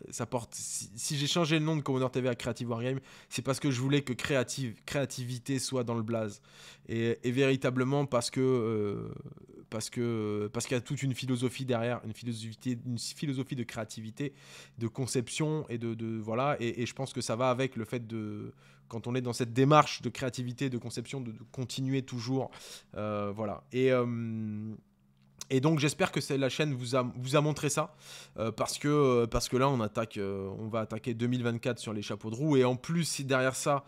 Si, j'ai changé le nom de Commodore TV à Creative Wargame, c'est parce que je voulais que créative, créativité soit dans le blaze et, véritablement parce que euh, parce que parce qu'il y a toute une philosophie derrière, une philosophie, une philosophie de créativité, de conception et de, de voilà. Et, je pense que ça va avec le fait de quand on est dans cette démarche de créativité, de conception, de, continuer toujours, euh, voilà. Et euh, et donc j'espère que la chaîne vous a, vous a montré ça, euh, parce, que, parce que là on, attaque, on va attaquer 2024 sur les chapeaux de roue, et en plus si derrière ça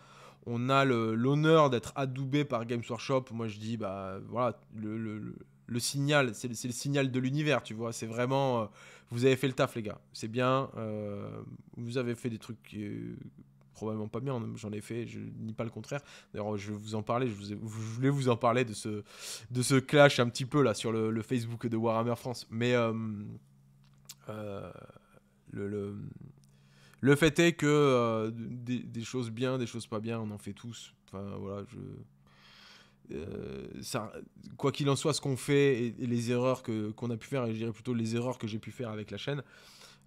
on a l'honneur d'être adoubé par Games Workshop, moi je dis, bah voilà, le le signal, c'est le, signal de l'univers, tu vois. C'est vraiment, euh, vous avez fait le taf, les gars. C'est bien. Euh, vous avez fait des trucs euh, probablement pas bien. J'en ai fait, je nie pas le contraire. D'ailleurs, je vais vous en parler. Je, voulais vous en parler de ce, de ce clash un petit peu là sur le, Facebook de Warhammer France. Mais euh, le, le, le, fait est que des, choses bien, des choses pas bien, on en fait tous. Enfin voilà, je euh, ça, quoi qu'il en soit, ce qu'on fait et, les erreurs que, qu'on a pu faire, et je dirais plutôt les erreurs que j'ai pu faire avec la chaîne,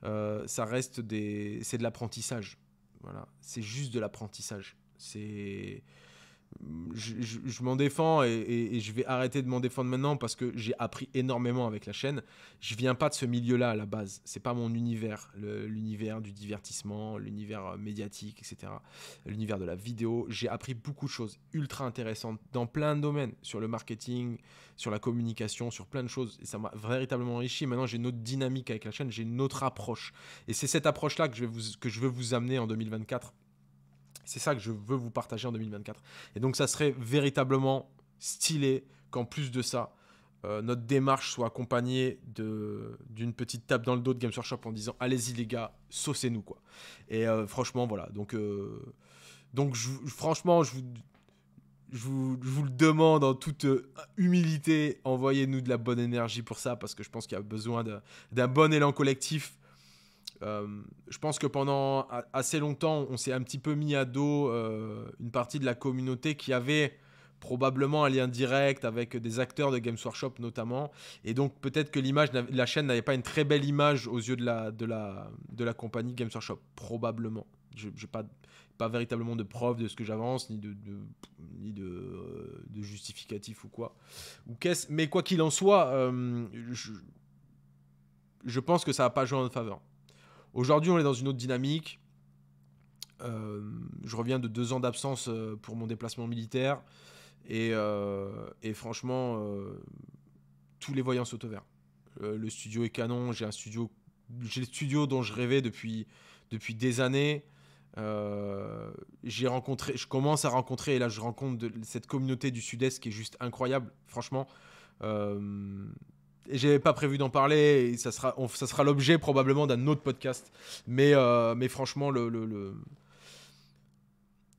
euh, ça reste des, c'est de l'apprentissage. Voilà, c'est juste de l'apprentissage. C'est, je, m'en défends et, je vais arrêter de m'en défendre maintenant parce que j'ai appris énormément avec la chaîne. Je viens pas de ce milieu-là à la base. C'est pas mon univers, l'univers du divertissement, l'univers euh, médiatique, etc. L'univers de la vidéo. J'ai appris beaucoup de choses ultra intéressantes dans plein de domaines, sur le marketing, sur la communication, sur plein de choses. Et ça m'a véritablement enrichi. Maintenant, j'ai une autre dynamique avec la chaîne, j'ai une autre approche. Et c'est cette approche-là que, je vais vous, que je veux vous amener en 2024 c'est ça que je veux vous partager en 2024. Et donc ça serait véritablement stylé qu'en plus de ça, euh, notre démarche soit accompagnée d'une petite tape dans le dos de Games Workshop en disant allez-y les gars, saucez-nous quoi. Et euh, franchement voilà, donc, euh, donc franchement je vous, je vous, je vous, le demande en toute humilité, envoyez-nous de la bonne énergie pour ça parce que je pense qu'il y a besoin d'un bon élan collectif euh, je pense que pendant assez longtemps, on s'est un petit peu mis à dos euh, une partie de la communauté qui avait probablement un lien direct avec des acteurs de Games Workshop notamment. Et donc peut-être que l'image la chaîne n'avait pas une très belle image aux yeux de la, de la, de la compagnie Games Workshop, probablement. Je n'ai pas, pas véritablement de preuve de ce que j'avance, ni de, ni euh, de, justificatif ou quoi. Ou qu'est-ce, mais quoi qu'il en soit, je, je, pense que ça n'a pas joué en faveur. Aujourd'hui, on est dans une autre dynamique. Euh, je reviens de deux ans d'absence euh, pour mon déplacement militaire. Et, euh, franchement, tous les voyants sont au le studio est canon. J'ai le studio dont je rêvais depuis, depuis des années. j'ai rencontré, je commence à rencontrer et là je rencontre cette communauté du Sud-Est qui est juste incroyable. Franchement, j'avais pas prévu d'en parler, et ça sera, ça sera l'objet probablement d'un autre podcast. Mais, euh, franchement, le,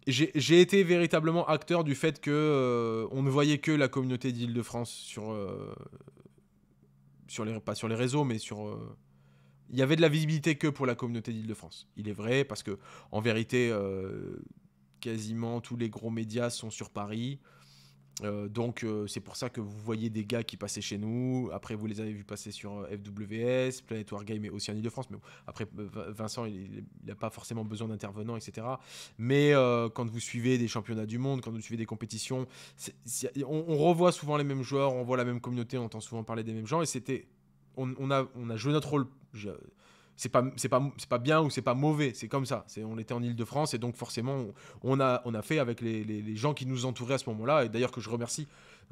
j'ai été véritablement acteur du fait que euh, on ne voyait que la communauté d'Île-de-France sur, euh, sur les, pas sur les réseaux, mais sur il y avait de la visibilité que pour la communauté d'Île-de-France. Il est vrai parce que en vérité, quasiment tous les gros médias sont sur Paris. Euh, donc euh, c'est pour ça que vous voyez des gars qui passaient chez nous. Après vous les avez vus passer sur euh, FWS, Planet Wargame et ile de France. Mais après Vincent il n'a pas forcément besoin d'intervenants etc. Mais quand vous suivez des championnats du monde, quand vous suivez des compétitions, on, revoit souvent les mêmes joueurs, on voit la même communauté, on entend souvent parler des mêmes gens et c'était on, a on a joué notre rôle c'est pas c'est pas c'est pas bien ou c'est pas mauvais c'est comme ça c'est on était en ile de france et donc forcément on, a on a fait avec les, les, gens qui nous entouraient à ce moment-là et d'ailleurs que je remercie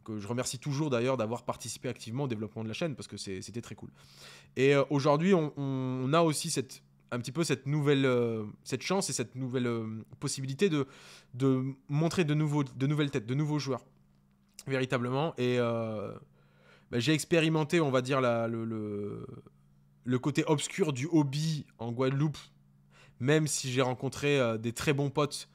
que je remercie toujours d'ailleurs d'avoir participé activement au développement de la chaîne parce que c'était très cool et euh, aujourd'hui on, a aussi cette un petit peu cette nouvelle euh, cette chance et cette nouvelle euh, possibilité de de montrer de nouveaux de nouvelles têtes de nouveaux joueurs véritablement et ben, j'ai expérimenté on va dire la le le côté obscur du hobby en Guadeloupe, même si j'ai rencontré euh, des très bons potes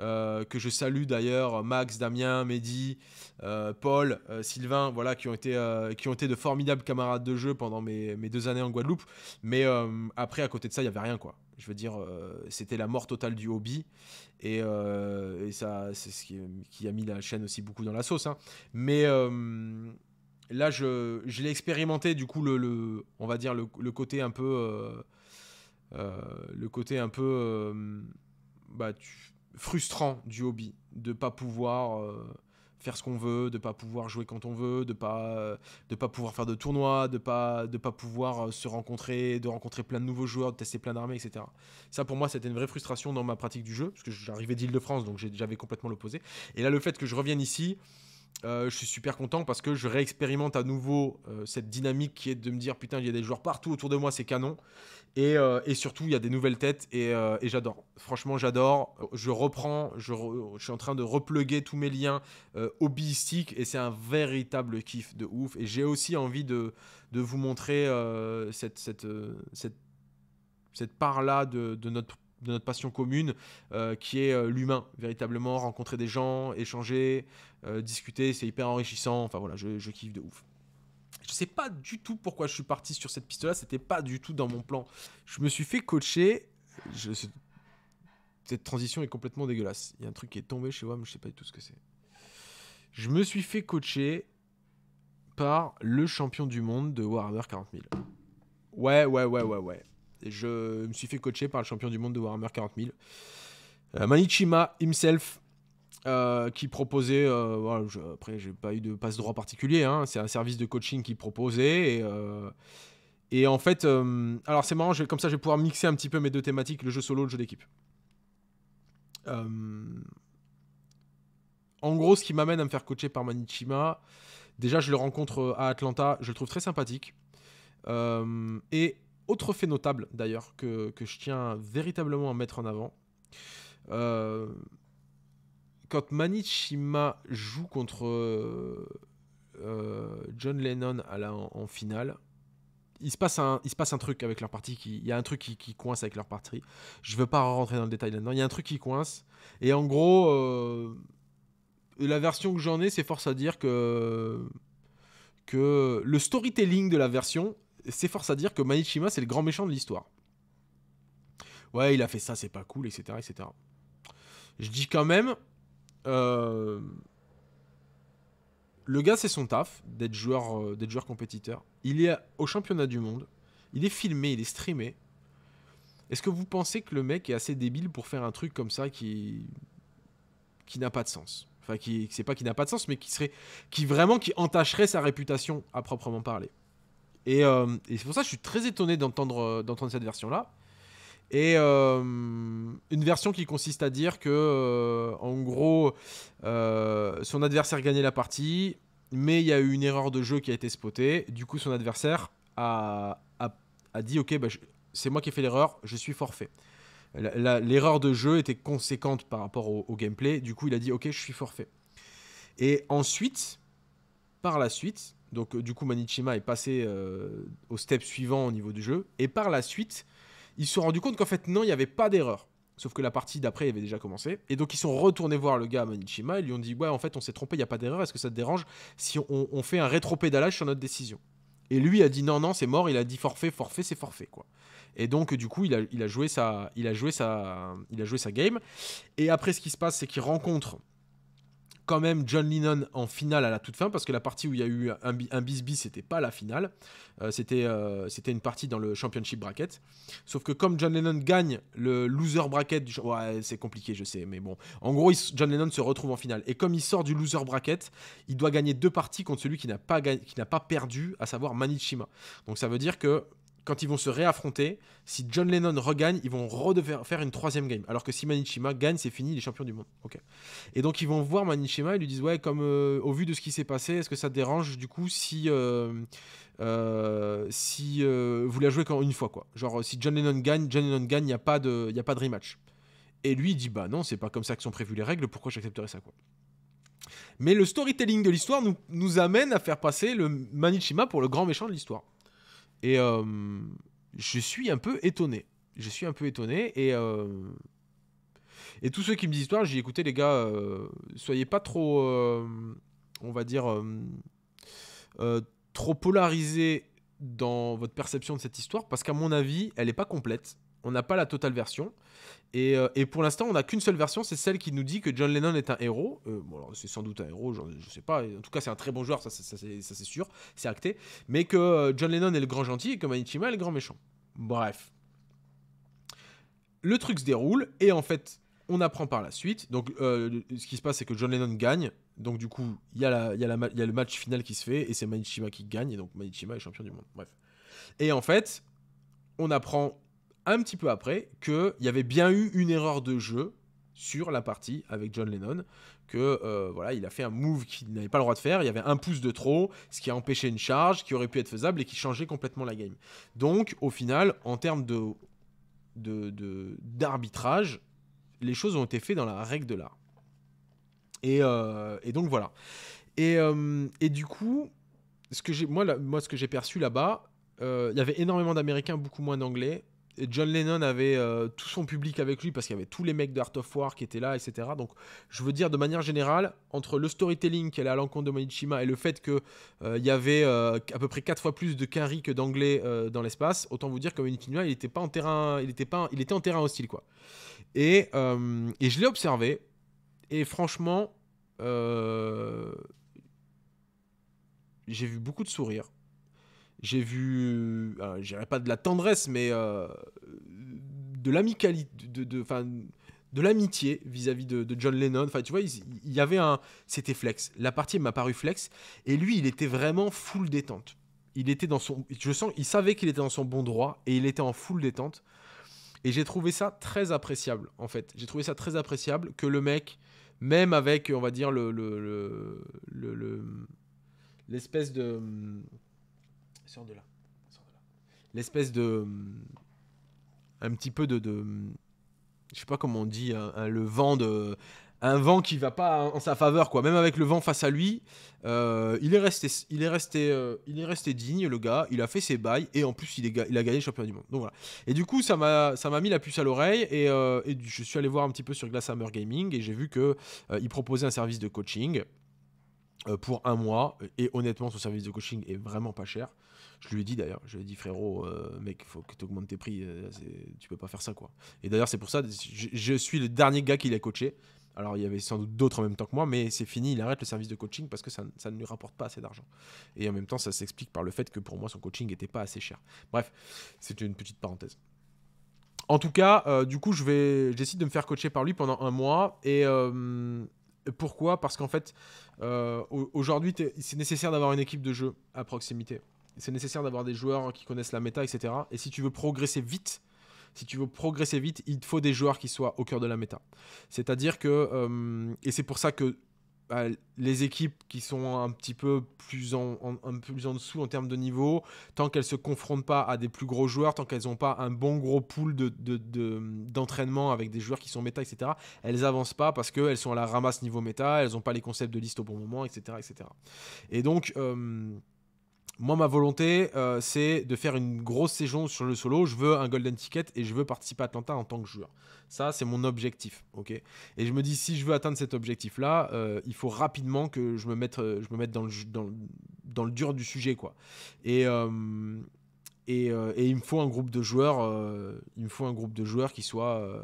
euh, que je salue d'ailleurs, Max, Damien, Mehdi, euh, Paul, Sylvain, voilà, qui ont, été, qui ont été de formidables camarades de jeu pendant mes, deux années en Guadeloupe. Mais après, à côté de ça, il n'y avait rien, quoi. Je veux dire, c'était la mort totale du hobby. Et, ça, c'est ce qui, a mis la chaîne aussi beaucoup dans la sauce. Hein. Mais là, je, l'ai expérimenté, du coup, le, on va dire le, côté un peu. le côté un peu. Euh, euh, euh, bah, frustrant du hobby, de pas pouvoir faire ce qu'on veut, de ne pas pouvoir jouer quand on veut, de pas de pas pouvoir faire de tournois, de pas de pas pouvoir se rencontrer, de rencontrer plein de nouveaux joueurs, de tester plein d'armées, etc. Ça pour moi c'était une vraie frustration dans ma pratique du jeu parce que j'arrivais d'Île-de-France donc j'avais complètement l'opposé. Et là le fait que je revienne ici euh, je suis super content parce que je réexpérimente à nouveau euh, cette dynamique qui est de me dire putain, il y a des joueurs partout autour de moi, c'est canon. Et, euh, et, surtout, il y a des nouvelles têtes et, j'adore. Franchement, j'adore. Je reprends, je, suis en train de repluguer tous mes liens hobbyistiques et c'est un véritable kiff de ouf. Et j'ai aussi envie de, de vous montrer cette, cette, cette, cette part-là de, de notre de notre passion commune, euh, qui est euh, l'humain, véritablement, rencontrer des gens, échanger, euh, discuter, c'est hyper enrichissant, enfin voilà, je, je, kiffe de ouf. Je sais pas du tout pourquoi je suis parti sur cette piste-là, c'était pas du tout dans mon plan. Je me suis fait coacher, je... cette transition est complètement dégueulasse, il y a un truc qui est tombé chez moi, mais je sais pas du tout ce que c'est. Je me suis fait coacher par le champion du monde de Warhammer 40 000. Ouais, ouais, ouais, ouais, ouais. Je me suis fait coacher par le champion du monde de Warhammer 40 000. Euh, Manichima himself, euh, qui proposait, euh, je, après j'ai pas eu de passe droit particulier, hein, c'est un service de coaching qui proposait. Euh, et, en fait, alors c'est marrant, comme ça je vais pouvoir mixer un petit peu mes deux thématiques, le jeu solo, le jeu d'équipe. en gros, ce qui m'amène à me faire coacher par Manichima, déjà je le rencontre à Atlanta, je le trouve très sympathique. et autre fait notable d'ailleurs que, je tiens véritablement à mettre en avant, euh, quand Manichima joue contre euh, euh, John Lennon à la, en, finale, il se, passe un, il se passe un truc avec leur partie, qui, il y a un truc qui, coince avec leur partie. Je ne veux pas rentrer dans le détail là-dedans, il y a un truc qui coince. Et en gros, la version que j'en ai, c'est force à dire que que le storytelling de la version s'efforce à dire que Manichima, c'est le grand méchant de l'histoire. Ouais, il a fait ça, c'est pas cool, etc. etc. Je dis quand même, euh, le gars, c'est son taf d'être joueur, euh, joueur compétiteur. Il est au championnat du monde. Il est filmé, il est streamé. Est-ce que vous pensez que le mec est assez débile pour faire un truc comme ça qui, qui n'a pas de sens Enfin, qui, c'est pas qui n'a pas de sens, mais qui serait, qui vraiment, qui entacherait sa réputation à proprement parler. Euh, et, c'est pour ça que je suis très étonné d'entendre, euh, d'entendre cette version-là. Et euh, une version qui consiste à dire que, en gros, son adversaire gagnait la partie, mais il y a eu une erreur de jeu qui a été spotée. Du coup, son adversaire a, dit Ok, bah, c'est moi qui ai fait l'erreur, je suis forfait. l'erreur de jeu était conséquente par rapport au, au, gameplay. Du coup, il a dit Ok, je suis forfait. Et ensuite, par la suite, donc euh, du coup, Manichima est passé euh, au step suivant au niveau du jeu. Et par la suite, ils se sont rendus compte qu'en fait, non, il n'y avait pas d'erreur. Sauf que la partie d'après avait déjà commencé. Et donc ils sont retournés voir le gars Manichima Ils lui ont dit, ouais, en fait, on s'est trompé, il n'y a pas d'erreur. Est-ce que ça te dérange si on, fait un rétro-pédalage sur notre décision et lui a dit non, non, c'est mort. Il a dit forfait, forfait, c'est forfait, quoi. Et donc, du coup, il a, il a, joué sa, il a joué sa, il a joué sa game. Et après, ce qui se passe, c'est qu'il rencontre quand même John Lennon en finale à la toute fin, parce que la partie où il y a eu un, un bis-bis, c'était pas la finale, euh, c'était, euh, c'était une partie dans le championship bracket. Sauf que comme John Lennon gagne le loser bracket, ouais, c'est compliqué, je sais, mais bon. En gros, John Lennon se retrouve en finale. Et comme il sort du loser bracket, il doit gagner deux parties contre celui qui n'a pas, qui n'a pas perdu, à savoir Manichima. Donc ça veut dire que quand ils vont se réaffronter, si John Lennon regagne, ils vont faire une troisième game. Alors que si Manichima gagne, c'est fini, il est champion du monde. Ok. Et donc ils vont voir Manichima et lui disent ouais, comme euh, au vu de ce qui s'est passé, est-ce que ça dérange du coup si euh, euh, si vous la jouez une fois quoi. Genre si John Lennon gagne, John Lennon gagne, il n'y a pas de a pas de rematch. Et lui il dit bah non, c'est pas comme ça que sont prévues les règles. Pourquoi j'accepterais ça quoi. Mais le storytelling de l'histoire nous, nous amène à faire passer le Manichima pour le grand méchant de l'histoire. Et euh, je suis un peu étonné. Je suis un peu étonné. Et, euh, et tous ceux qui me disent histoire, j'ai écouté les gars, euh, soyez pas trop, on va dire, trop polarisés dans votre perception de cette histoire parce qu'à mon avis, elle n'est pas complète. On n'a pas la totale version. Euh, et, pour l'instant, on n'a qu'une seule version, c'est celle qui nous dit que John Lennon est un héros. Euh, bon, c'est sans doute un héros, je ne sais pas. En tout cas, c'est un très bon joueur, ça, c'est sûr, c'est acté. Mais que euh, John Lennon est le grand gentil et que Manichima est le grand méchant. Bref. Le truc se déroule et en fait, on apprend par la suite. Donc, ce qui se passe, c'est que John Lennon gagne. Donc, du coup, il y, a y a le match final qui se fait et c'est Manichima qui gagne. Et donc, Manichima est champion du monde. Bref. Et en fait, on apprend un petit peu après qu'il y avait bien eu une erreur de jeu sur la partie avec John Lennon que euh, voilà il a fait un move qu'il n'avait pas le droit de faire il y avait un pouce de trop ce qui a empêché une charge qui aurait pu être faisable et qui changeait complètement la game donc au final en termes de d'arbitrage de, les choses ont été faites dans la règle de l'art et, euh, donc voilà et, euh, et du coup ce que j'ai moi, moi ce que j'ai perçu là bas il y avait énormément d'américains beaucoup moins d'anglais John Lennon avait euh, tout son public avec lui parce qu'il y avait tous les mecs de Art of War qui étaient là, etc. Donc, je veux dire, de manière générale, entre le storytelling qu'elle a à l'encontre de Manichima et le fait qu'il euh, y avait euh, à peu près 4 fois plus de carry que d'anglais dans l'espace, autant vous dire que Manichima, il était, pas en terrain, il était, pas, il était en terrain hostile, quoi. et je l'ai observé, et franchement, j'ai vu beaucoup de sourires j'ai vu, euh, je dirais pas de la tendresse, mais euh, de l'amicalité, de, de, l'amitié vis-à-vis de, John Lennon. Enfin, tu vois, il, y avait un. C'était flex. La partie m'a paru flex. Et lui, il était vraiment full détente. Il était dans son. Je sens, il savait qu'il était dans son bon droit et il était en full détente. Et j'ai trouvé ça très appréciable, en fait. J'ai trouvé ça très appréciable que le mec, même avec, on va dire, le, le l'espèce de de là. L'espèce de. Hum, un petit peu de. de hum, je sais pas comment on dit, un, le vent de. Un vent qui va pas en sa faveur, quoi. Même avec le vent face à lui, euh, il est resté, il est resté, euh, il est resté digne, le gars. Il a fait ses bails et en plus il, il a gagné le championnat du monde. Donc voilà. Et du coup, ça m'a, mis la puce à l'oreille euh, et, je suis allé voir un petit peu sur Glasshammer Gaming et j'ai vu que il proposait un service de coaching pour un mois. Et honnêtement, ce service de coaching est vraiment pas cher. Je lui ai dit d'ailleurs, je lui ai dit frérot, euh, mec, il faut que tu augmentes tes prix, euh, tu peux pas faire ça quoi. Et d'ailleurs, c'est pour ça, je, suis le dernier gars qui l'a coaché. Alors, il y avait sans doute d'autres en même temps que moi, mais c'est fini, il arrête le service de coaching parce que ça, ne lui rapporte pas assez d'argent. Et en même temps, ça s'explique par le fait que pour moi, son coaching n'était pas assez cher. Bref, c'est une petite parenthèse. En tout cas, euh, du coup, je vais, de me faire coacher par lui pendant un mois. Et pourquoi Parce qu'en fait, aujourd'hui, c'est nécessaire d'avoir une équipe de jeu à proximité c'est nécessaire d'avoir des joueurs qui connaissent la méta, etc. Et si tu veux progresser vite, si tu veux progresser vite, il te faut des joueurs qui soient au cœur de la méta. C'est-à-dire que, euh, et c'est pour ça que bah, les équipes qui sont un petit peu plus en, un peu plus en dessous en termes de niveau, tant qu'elles ne se confrontent pas à des plus gros joueurs, tant qu'elles n'ont pas un bon gros pool d'entraînement de, de, avec des joueurs qui sont méta, etc., elles avancent pas parce qu'elles sont à la ramasse niveau méta, elles n'ont pas les concepts de liste au bon moment, etc. etc. Et donc... Euh, moi, ma volonté, euh, c'est de faire une grosse saison sur le solo. Je veux un golden ticket et je veux participer à Atlanta en tant que joueur. Ça, c'est mon objectif, ok Et je me dis, si je veux atteindre cet objectif-là, euh, il faut rapidement que je me mette, euh, je me mette dans, le, dans, dans le dur du sujet, quoi. Et... et, et, il me faut un groupe de joueurs il me faut un groupe de joueurs qui soit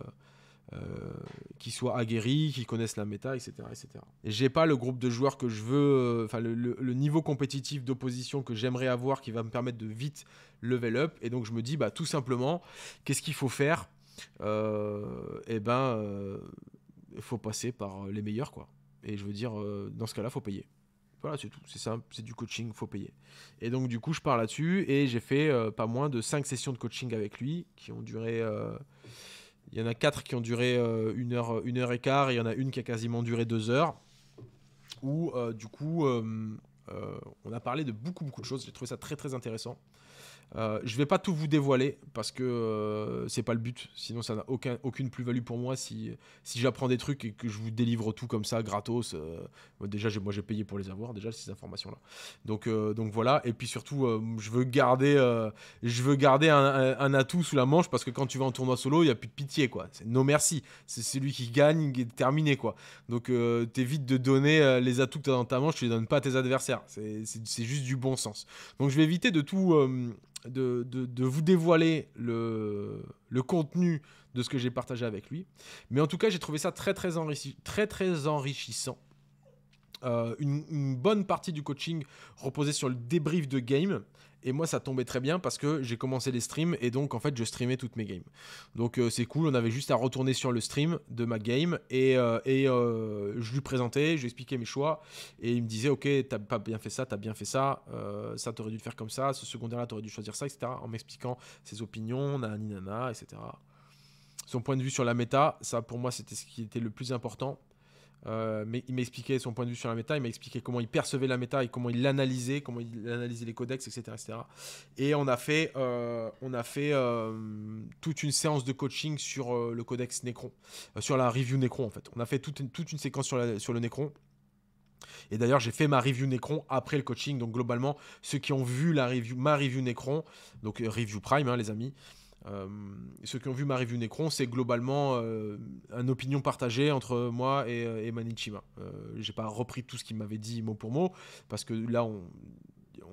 euh, qui soient aguerris, qui connaissent la méta, etc. etc. Et j'ai pas le groupe de joueurs que je veux, euh, enfin le, niveau compétitif d'opposition que j'aimerais avoir qui va me permettre de vite level up. Et donc je me dis, bah, tout simplement, qu'est-ce qu'il faut faire euh, Eh ben, il faut passer par les meilleurs, quoi. Et je veux dire, dans ce cas-là, faut payer. Voilà, c'est tout. C'est simple, c'est du coaching, faut payer. Et donc, du coup, je pars là-dessus et j'ai fait pas moins de 5 sessions de coaching avec lui qui ont duré. Il y en a quatre qui ont duré euh, une, heure, une heure et quart, il y en a une qui a quasiment duré deux heures. Où, euh, du coup, euh, on a parlé de beaucoup, beaucoup de choses. J'ai trouvé ça très, très intéressant. Euh, je vais pas tout vous dévoiler parce que ce euh, c'est pas le but. Sinon, ça n'a aucun, aucune plus-value pour moi si, si j'apprends des trucs et que je vous délivre tout comme ça, gratos. Euh, déjà, moi, j'ai payé pour les avoir, déjà, ces informations-là. Donc, euh, donc voilà. Et puis surtout, je veux garder, je veux garder un, atout sous la manche parce que quand tu vas en tournoi solo, il n'y a plus de pitié, quoi. C'est no merci. C'est celui qui gagne, qui est terminé, quoi. Donc, évites de donner les atouts que tu as dans ta manche, tu les donnes pas à tes adversaires. C'est juste du bon sens. Donc, je vais éviter de tout de, vous dévoiler le, le, contenu de ce que j'ai partagé avec lui. Mais en tout cas, j'ai trouvé ça très très, enrichi très, très enrichissant. Euh, une, une, bonne partie du coaching reposait sur le débrief de game, et moi, ça tombait très bien parce que j'ai commencé les streams et donc en fait, je streamais toutes mes games. Donc euh, c'est cool, on avait juste à retourner sur le stream de ma game et, euh, euh, je lui présentais, je lui expliquais mes choix et il me disait Ok, t'as pas bien fait ça, t'as bien fait ça, ça t'aurais dû le faire comme ça, ce secondaire-là, t'aurais dû choisir ça, etc. En m'expliquant ses opinions, nana nana, etc. Son point de vue sur la méta, ça pour moi, c'était ce qui était le plus important euh, mais il m'a expliqué son point de vue sur la méta, il m'a expliqué comment il percevait la méta et comment il l'analysait, comment il analysait les codex, etc. etc. Et on a fait, euh, on a fait euh, toute une séance de coaching sur le codex Necron, sur la review Necron en fait. On a fait toute une, séquence sur, la, sur le Necron. Et d'ailleurs, j'ai fait ma review Necron après le coaching. Donc, globalement, ceux qui ont vu la review, ma review Necron, donc review Prime, hein, les amis, euh, ceux qui ont vu ma review Necron, c'est globalement euh, une opinion partagée entre moi euh, et, Manichima. Euh, J'ai pas repris tout ce qu'il m'avait dit mot pour mot, parce que là, on,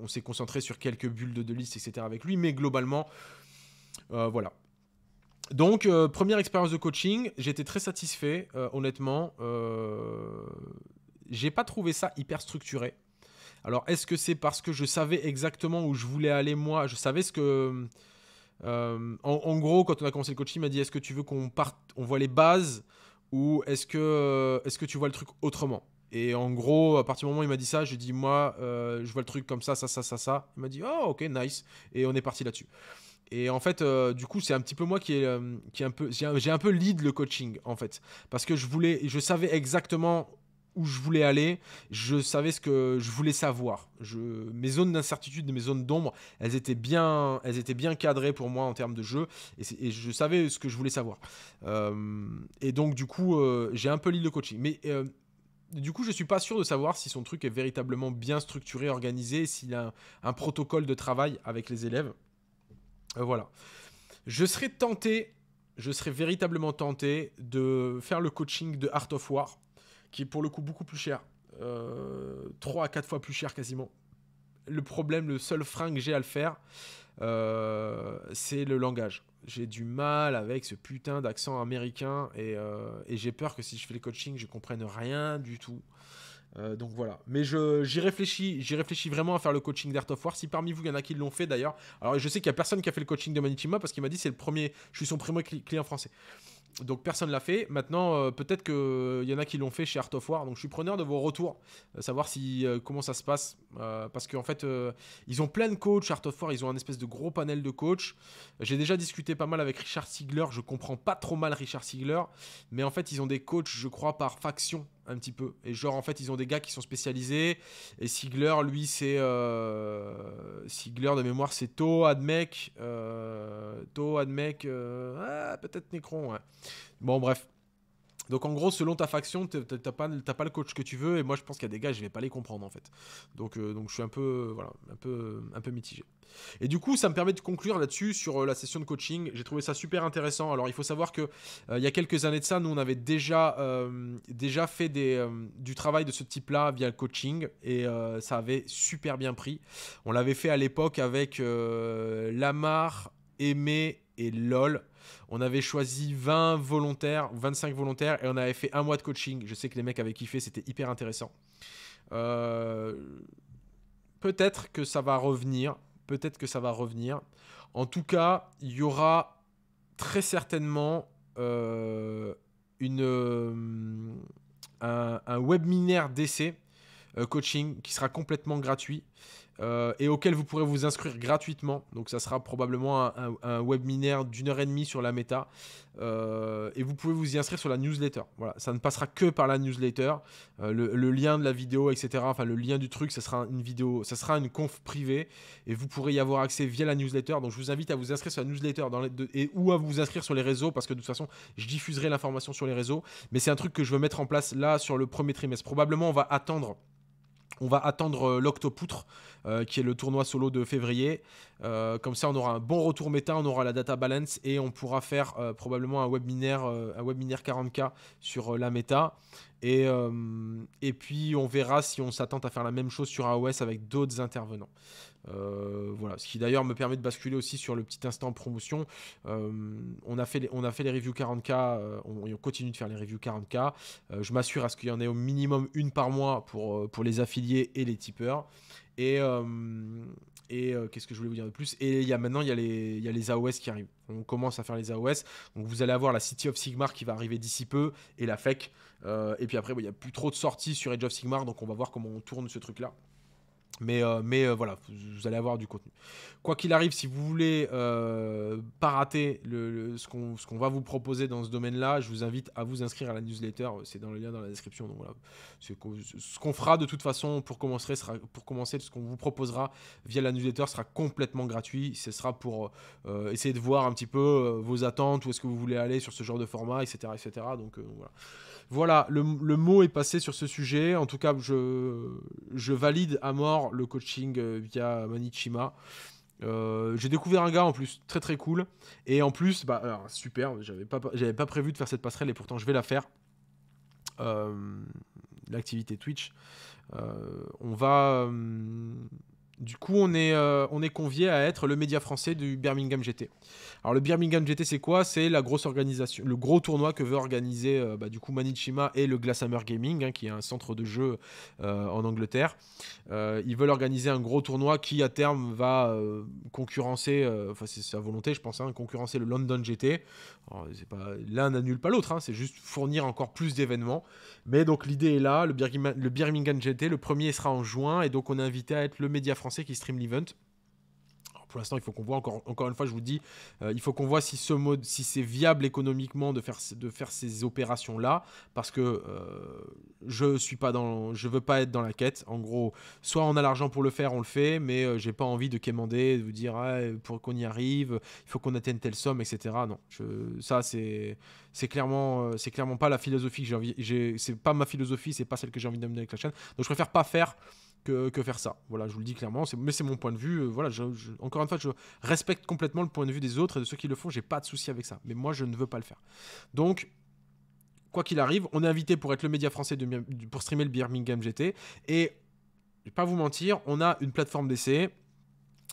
s'est concentré sur quelques bulles de, de liste, etc. avec lui, mais globalement, euh, voilà. Donc, première expérience de coaching, j'étais très satisfait, honnêtement. J'ai pas trouvé ça hyper structuré. Alors, est-ce que c'est parce que je savais exactement où je voulais aller moi Je savais ce que euh, en, gros, quand on a commencé le coaching, il m'a dit est-ce que tu veux qu'on parte, on voit les bases ou est-ce que, euh, est que tu vois le truc autrement Et en gros, à partir du moment où il m'a dit ça, j'ai dit moi, euh, je vois le truc comme ça, ça, ça, ça, ça. Il m'a dit oh, ok, nice. Et on est parti là-dessus. Et en fait, du coup, c'est un petit peu moi qui, ai, qui un peu, j'ai un, peu lead le coaching en fait, parce que je voulais, je savais exactement où je voulais aller, je savais ce que je voulais savoir. Je, mes zones d'incertitude, mes zones d'ombre, elles étaient bien, elles étaient bien cadrées pour moi en termes de jeu, et, je savais ce que je voulais savoir. Euh, et donc du coup, euh, j'ai un peu l'île de coaching, mais euh, du coup, je ne suis pas sûr de savoir si son truc est véritablement bien structuré, organisé, s'il a un, protocole de travail avec les élèves. voilà. Je serais tenté, je serais véritablement tenté de faire le coaching de Art of War qui est pour le coup beaucoup plus cher. Euh, 3 à 4 fois plus cher quasiment. Le problème, le seul frein que j'ai à le faire, euh, c'est le langage. J'ai du mal avec ce putain d'accent américain euh, et, j'ai peur que si je fais le coaching, je comprenne rien du tout. Euh, donc voilà. Mais j'y réfléchis, j'y réfléchis vraiment à faire le coaching d'Art of War. Si parmi vous, il y en a qui l'ont fait d'ailleurs. Alors je sais qu'il y a personne qui a fait le coaching de Manitima parce qu'il m'a dit c'est le premier, je suis son premier client français donc personne l'a fait. Maintenant, euh, peut-être qu'il euh, y en a qui l'ont fait chez Art of War. Donc je suis preneur de vos retours, euh, savoir si comment ça se passe. parce qu'en fait, ils ont plein de coachs, Art of War, ils ont un espèce de gros panel de coachs. J'ai déjà discuté pas mal avec Richard Sigler, je comprends pas trop mal Richard Sigler. Mais en fait, ils ont des coachs, je crois, par faction un petit peu. Et genre, en fait, ils ont des gars qui sont spécialisés. Et Sigler, lui, c'est. Euh, Sigler, de mémoire, c'est To, Admec. Euh... Admec. Euh, ah, peut-être Necron, ouais. Bon, bref. Donc en gros, selon ta faction, t'as pas, pas le coach que tu veux, et moi je pense qu'il y a des gars, je vais pas les comprendre en fait. Donc, euh, je suis un peu, un, peu, mitigé. Et du coup, ça me permet de conclure là-dessus sur euh, la session de coaching. J'ai trouvé ça super intéressant. Alors il faut savoir que euh, il y a quelques années de ça, nous on avait déjà, déjà fait du travail de ce type-là via le coaching, et ça avait super bien pris. On l'avait fait à l'époque avec Lamar, Aimé et LOL. On avait choisi 20 volontaires, 25 volontaires, et on avait fait un mois de coaching. Je sais que les mecs avaient kiffé, c'était hyper intéressant. Euh, peut-être que ça va revenir. Peut-être que ça va revenir. En tout cas, il y aura très certainement euh, une, euh, un webinaire d'essai coaching qui sera complètement gratuit. Euh, et auquel vous pourrez vous inscrire gratuitement. Donc ça sera probablement un, webinaire d'une heure et demie sur la méta. Euh, et vous pouvez vous y inscrire sur la newsletter. Voilà, ça ne passera que par la newsletter. Euh, le, lien de la vidéo, etc. Enfin, le lien du truc, ça sera une vidéo, ça sera une conf privée et vous pourrez y avoir accès via la newsletter. Donc, je vous invite à vous inscrire sur la newsletter dans et ou à vous inscrire sur les réseaux parce que de toute façon, je diffuserai l'information sur les réseaux. Mais c'est un truc que je veux mettre en place là sur le premier trimestre. Probablement, on va attendre. On va attendre euh, l'Octopoutre, euh, qui est le tournoi solo de février. Euh, comme ça, on aura un bon retour méta, on aura la data balance et on pourra faire probablement un webinaire, un 40K sur la méta. Et, puis, on verra si on s'attente à faire la même chose sur AOS avec d'autres intervenants. Euh, voilà, ce qui d'ailleurs me permet de basculer aussi sur le petit instant promotion. Euh, on, a fait les, on a fait les reviews 40K, euh, on, continue de faire les reviews 40K. je m'assure à ce qu'il y en ait au minimum une par mois pour, pour les affiliés et les tipeurs. Et, et qu'est-ce que je voulais vous dire de plus Et il y a, maintenant, il y, a les, les AOS qui arrivent. On commence à faire les AOS. Donc vous allez avoir la City of Sigmar qui va arriver d'ici peu et la FEC. et puis après, il y n'y a plus trop de sorties sur edge of Sigmar. Donc on va voir comment on tourne ce truc-là. Mais, euh, mais euh, voilà, vous allez avoir du contenu. Quoi qu'il arrive, si vous voulez euh, pas rater le, ce qu'on va vous proposer dans ce domaine-là, je vous invite à vous inscrire à la newsletter. C'est dans le lien dans la description. Donc voilà, ce qu'on fera de toute façon pour commencer, sera, pour commencer ce qu'on vous proposera via la newsletter sera complètement gratuit. Ce sera pour euh, essayer de voir un petit peu vos attentes, où est-ce que vous voulez aller sur ce genre de format, etc. etc. Donc voilà voilà, le, le, mot est passé sur ce sujet. En tout cas, je, je valide à mort le coaching euh, via Manichima. Euh, j'ai découvert un gars en plus très très cool et en plus bah super j'avais pas j'avais pas prévu de faire cette passerelle et pourtant je vais la faire euh, l'activité Twitch on va hum, du coup, on est, euh, on est convié à être le média français du Birmingham GT. Alors, le Birmingham GT, c'est quoi C'est la grosse organisation, le gros tournoi que veut organiser euh, bah, du coup Manichima et le Glasshammer Gaming, hein, qui est un centre de jeu euh, en Angleterre. ils veulent organiser un gros tournoi qui, à terme, va concurrencer, enfin, c'est sa volonté, je pense, hein, concurrencer le London GT. L'un n'annule pas l'autre, hein, c'est juste fournir encore plus d'événements. Mais donc, l'idée est là le, le Birmingham GT, le premier sera en juin, et donc on est invité à être le média français qui stream l'event pour l'instant, il faut qu'on voit. Encore, encore, une fois, je vous dis, euh, il faut qu'on voit si ce mode, si c'est viable économiquement de faire, de faire ces opérations-là, parce que euh, je suis pas dans, je veux pas être dans la quête. En gros, soit on a l'argent pour le faire, on le fait, mais euh, j'ai pas envie de quémander, de vous dire ah, pour qu'on y arrive, il faut qu'on atteigne telle somme, etc. Non, je, ça c'est, c'est clairement, c'est clairement pas la philosophie que j'ai envie. c'est pas ma philosophie, c'est pas celle que j'ai envie d'amener avec la chaîne. Donc je préfère pas faire que, faire ça. Voilà, je vous le dis clairement, mais c'est mon point de vue. Euh, voilà, je, encore une fois, je respecte complètement le point de vue des autres et de ceux qui le font, j'ai pas de souci avec ça. Mais moi, je ne veux pas le faire. Donc, quoi qu'il arrive, on est invité pour être le média français de, de, pour streamer le Birmingham GT. Et je vais pas vous mentir, on a une plateforme d'essai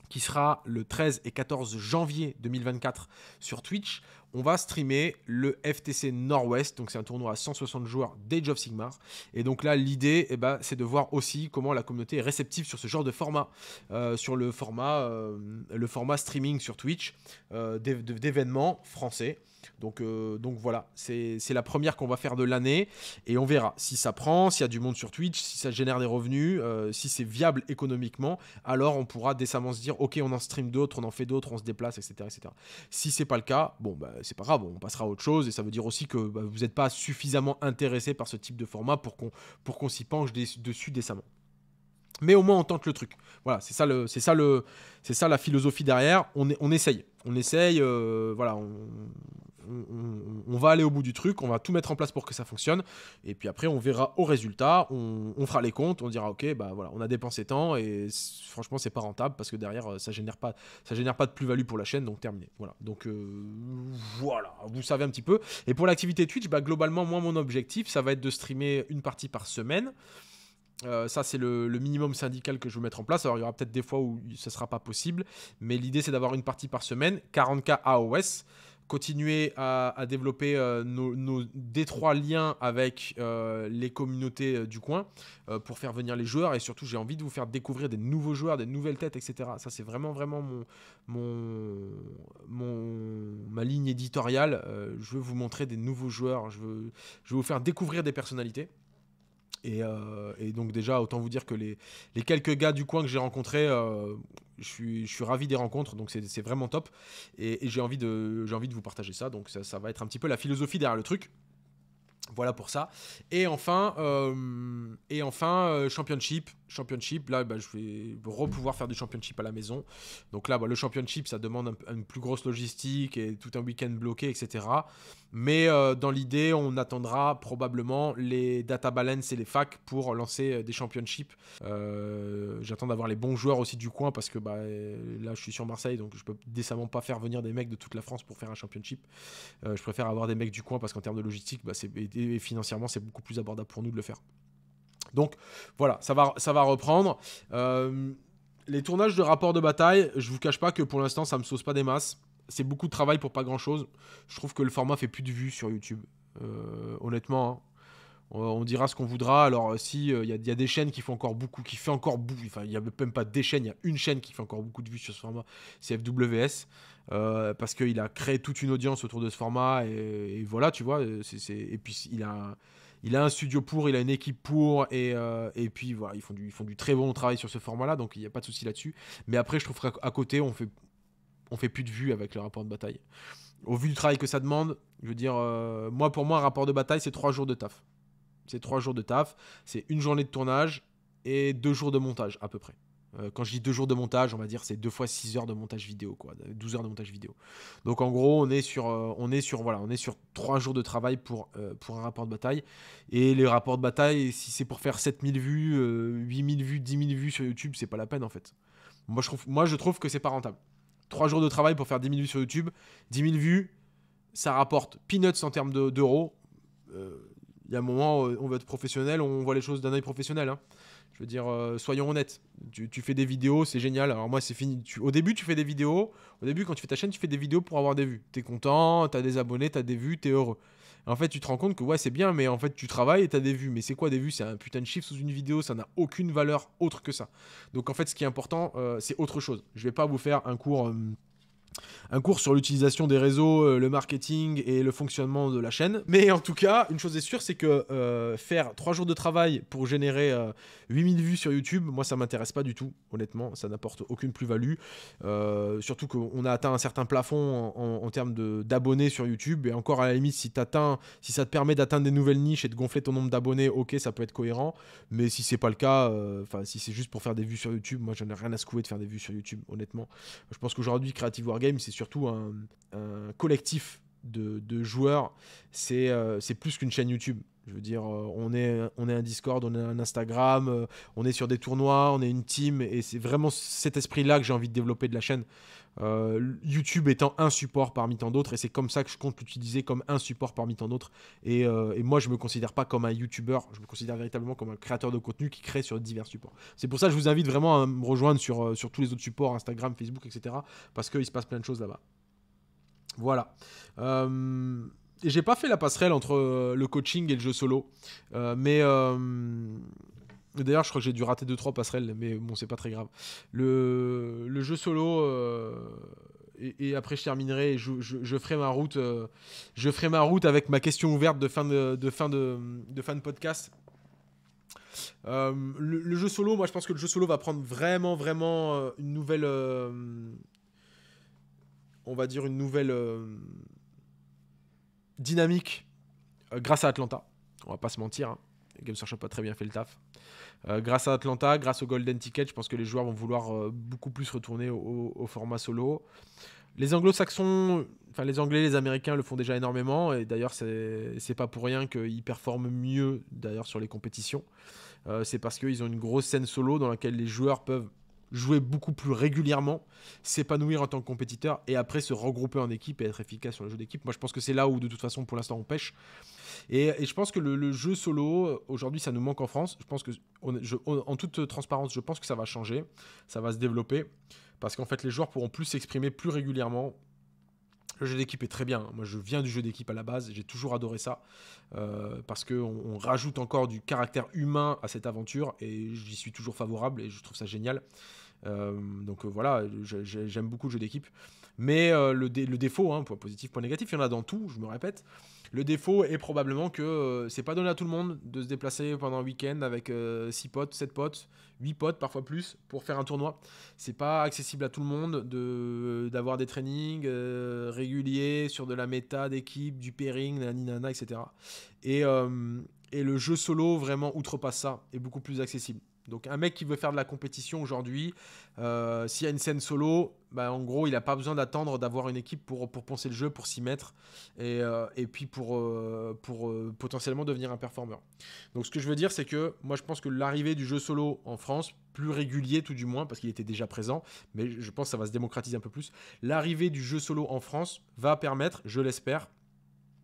qui sera le 13 et 14 janvier 2024 sur Twitch on va streamer le FTC Nord-Ouest. Donc, c'est un tournoi à 160 joueurs d'Age of Sigmar. Et donc là, l'idée, eh ben, c'est de voir aussi comment la communauté est réceptive sur ce genre de format, euh, sur le format, euh, le format streaming sur Twitch euh, d'événements français. Donc, euh, donc voilà, c'est la première qu'on va faire de l'année et on verra si ça prend, s'il y a du monde sur Twitch, si ça génère des revenus, euh, si c'est viable économiquement, alors on pourra décemment se dire ok on en stream d'autres, on en fait d'autres, on se déplace, etc. etc. Si c'est pas le cas, bon bah c'est pas grave, on passera à autre chose et ça veut dire aussi que bah, vous n'êtes pas suffisamment intéressé par ce type de format pour qu'on qu'on s'y penche dessus décemment. Mais au moins on tente le truc. Voilà, c'est ça le, c'est ça le, c'est ça la philosophie derrière. On, on essaye on essaye, euh, voilà, on, va aller au bout du truc, on va tout mettre en place pour que ça fonctionne, et puis après on verra au résultat, on, fera les comptes, on dira ok, bah voilà, on a dépensé tant, et franchement c'est pas rentable parce que derrière euh, ça génère pas, ça génère pas de plus-value pour la chaîne, donc terminé. Voilà, donc euh, voilà, vous savez un petit peu. Et pour l'activité Twitch, bah, globalement, moi mon objectif, ça va être de streamer une partie par semaine. Euh, ça, c'est le, minimum syndical que je veux mettre en place. Alors, il y aura peut-être des fois où ce ne sera pas possible, mais l'idée, c'est d'avoir une partie par semaine, 40K AOS, continuer à, développer euh, nos, nos détroits liens avec euh, les communautés du coin pour faire venir les joueurs et surtout, j'ai envie de vous faire découvrir des nouveaux joueurs, des nouvelles têtes, etc. Ça, c'est vraiment, vraiment mon, mon, mon, ma ligne éditoriale. je veux vous montrer des nouveaux joueurs, je veux, je veux vous faire découvrir des personnalités. Euh, et, donc déjà, autant vous dire que les, quelques gars du coin que j'ai rencontrés, euh, je, suis, ravi des rencontres, donc c'est vraiment top. Et, j'ai envie, de, envie de vous partager ça, donc ça, va être un petit peu la philosophie derrière le truc. Voilà pour ça. Et enfin, euh, et enfin championship. Championship, là, bah, je vais repouvoir faire du championship à la maison. Donc là, bah, le championship, ça demande une plus grosse logistique et tout un week-end bloqué, etc. Mais euh, dans l'idée, on attendra probablement les data balance et les facs pour lancer euh, des championships. Euh, j'attends d'avoir les bons joueurs aussi du coin parce que bah, là, je suis sur Marseille, donc je peux décemment pas faire venir des mecs de toute la France pour faire un championship. je préfère avoir des mecs du coin parce qu'en termes de logistique bah, et, financièrement, c'est beaucoup plus abordable pour nous de le faire. Donc voilà, ça va, ça va reprendre. les tournages de rapports de bataille, je vous cache pas que pour l'instant, ça me sauce pas des masses c'est beaucoup de travail pour pas grand chose. Je trouve que le format fait plus de vues sur YouTube. Euh, honnêtement, hein. on, dira ce qu'on voudra. Alors, euh, si euh, il y, a des chaînes qui font encore beaucoup, qui fait encore beaucoup, enfin, il n'y a même pas des chaînes, il y a une chaîne qui fait encore beaucoup de vues sur ce format, c'est FWS. parce qu'il a créé toute une audience autour de ce format, et, voilà, tu vois. C et puis, il a il a un studio pour, il a une équipe pour, et, puis voilà, ils font, ils font du très bon travail sur ce format-là, donc il n'y a pas de souci là-dessus. Mais après, je trouve qu'à côté, on fait, on fait plus de vues avec le rapport de bataille. Au vu du travail que ça demande, je veux dire, euh, moi pour moi, un rapport de bataille, c'est trois jours de taf. C'est trois jours de taf, c'est une journée de tournage et deux jours de montage à peu près. Euh, quand je dis deux jours de montage, on va dire c'est deux fois 6 heures de montage vidéo, quoi, 12 heures de montage vidéo. Donc en gros, on est sur, euh, on est sur, voilà, on est sur 3 jours de travail pour, pour un rapport de bataille. Et les rapports de bataille, si c'est pour faire 7000 vues, 8000 vues, 10 000 vues sur YouTube, c'est pas la peine en fait. Moi je trouve, moi, je trouve que c'est pas rentable. 3 jours de travail pour faire 10 000 vues sur YouTube. 10 000 vues, ça rapporte peanuts en termes d'euros. il euh, y a un moment, euh, on veut être professionnel, on voit les choses d'un œil professionnel. Hein. Je veux dire, euh, soyons honnêtes. Tu, fais des vidéos, c'est génial. Alors moi, c'est fini. au début, tu fais des vidéos. Au début, quand tu fais ta chaîne, tu fais des vidéos pour avoir des vues. Tu es content, tu as des abonnés, tu as des vues, tu es heureux. En fait, tu te rends compte que ouais, c'est bien, mais en fait, tu travailles et tu as des vues. Mais c'est quoi des vues C'est un putain de chiffre sous une vidéo, ça n'a aucune valeur autre que ça. Donc en fait, ce qui est important, euh, c'est autre chose. Je vais pas vous faire un cours. Euh, un cours sur l'utilisation des réseaux, euh, le marketing et le fonctionnement de la chaîne. Mais en tout cas, une chose est sûre, c'est que euh, faire 3 jours de travail pour générer 8000 euh, vues sur YouTube, moi ça m'intéresse pas du tout, honnêtement, ça n'apporte aucune plus-value. surtout qu'on a atteint un certain plafond en, termes d'abonnés sur YouTube, et encore à la limite, si, atteins, si ça te permet d'atteindre des nouvelles niches et de gonfler ton nombre d'abonnés, ok, ça peut être cohérent, mais si c'est pas le cas, enfin si c'est juste pour faire des vues sur YouTube, moi j'en ai rien à secouer de faire des vues sur YouTube, honnêtement. Je pense qu'aujourd'hui, Creative Wargame, c'est surtout un, collectif de, joueurs. Euh, c'est plus qu'une chaîne YouTube. Je veux dire, euh, on, est, on est un Discord, on est un Instagram, euh, on est sur des tournois, on est une team, et c'est vraiment cet esprit-là que j'ai envie de développer de la chaîne. Euh, YouTube étant un support parmi tant d'autres, et c'est comme ça que je compte l'utiliser comme un support parmi tant d'autres. Euh, et, moi, je me considère pas comme un YouTuber, je me considère véritablement comme un créateur de contenu qui crée sur divers supports. C'est pour ça que je vous invite vraiment à me rejoindre sur, euh, sur tous les autres supports, Instagram, Facebook, etc. Parce qu'il se passe plein de choses là-bas. Voilà. j'ai pas fait la passerelle entre le coaching et le jeu solo, mais D'ailleurs, je crois que j'ai dû rater 2-3 passerelles, mais bon, c'est pas très grave. Le, jeu solo, euh, et, après je terminerai, je, ferai ma route, euh, je ferai ma route avec ma question ouverte de fin de, fin de, fin podcast. Euh, le, jeu solo, moi je pense que le jeu solo va prendre vraiment, vraiment une nouvelle. on va dire une nouvelle dynamique grâce à Atlanta. On va pas se mentir. Hein. Games Workshop a très bien fait le taf. Euh, grâce à Atlanta, grâce au Golden Ticket, je pense que les joueurs vont vouloir euh, beaucoup plus retourner au, format solo. Les anglo-saxons, enfin les anglais, les américains le font déjà énormément, et d'ailleurs, c'est pas pour rien qu'ils performent mieux d'ailleurs sur les compétitions. Euh, c'est parce qu'ils ont une grosse scène solo dans laquelle les joueurs peuvent jouer beaucoup plus régulièrement, s'épanouir en tant que compétiteur et après se regrouper en équipe et être efficace sur le jeu d'équipe. Moi, je pense que c'est là où, de toute façon, pour l'instant, on pêche. Et, je pense que le, jeu solo, aujourd'hui, ça nous manque en France. Je pense que, en toute transparence, je pense que ça va changer, ça va se développer parce qu'en fait, les joueurs pourront plus s'exprimer plus régulièrement. Le jeu d'équipe est très bien. Moi, je viens du jeu d'équipe à la base. J'ai toujours adoré ça. Euh, parce qu'on rajoute encore du caractère humain à cette aventure. Et j'y suis toujours favorable. Et je trouve ça génial. Euh, donc euh, voilà, j'aime beaucoup le jeu d'équipe. Mais euh, le, défaut, hein, point positif, point négatif, il y en a dans tout, je me répète. Le défaut est probablement que c'est pas donné à tout le monde de se déplacer pendant un week-end avec 6 potes, 7 potes, 8 potes, parfois plus, pour faire un tournoi. C'est pas accessible à tout le monde de, d'avoir des trainings réguliers sur de la méta d'équipe, du pairing, etc. Et, le jeu solo vraiment outrepasse ça, est beaucoup plus accessible. Donc un mec qui veut faire de la compétition aujourd'hui, euh, s'il y a une scène solo, bah, en gros il n'a pas besoin d'attendre d'avoir une équipe pour, pour poncer le jeu, pour s'y mettre, et, euh, puis pour, euh, pour potentiellement devenir un performeur. Donc ce que je veux dire c'est que moi je pense que l'arrivée du jeu solo en France, plus régulier tout du moins, parce qu'il était déjà présent, mais je pense que ça va se démocratiser un peu plus, l'arrivée du jeu solo en France va permettre, je l'espère,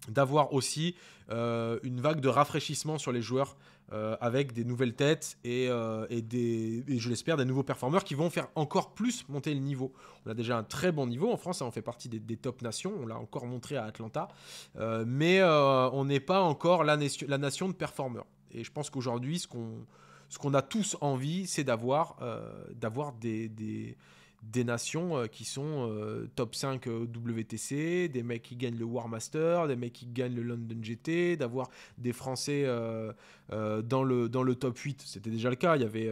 d'avoir aussi une vague de rafraîchissement sur les joueurs euh, avec des nouvelles têtes et, euh, et des, je l'espère, des nouveaux performeurs qui vont faire encore plus monter le niveau. On a déjà un très bon niveau en France, hein, on fait partie des, top nations, on l'a encore montré à Atlanta, euh, mais on n'est pas encore la, la, nation de performeurs. Et je pense qu'aujourd'hui, ce qu'on ce qu'on a tous envie, c'est d'avoir d'avoir des des nations euh, qui sont euh, top 5 euh, WTC, des mecs qui gagnent le War Master, des mecs qui gagnent le London GT, d'avoir des Français dans, le, dans le top 8. C'était déjà le cas. Il y, avait,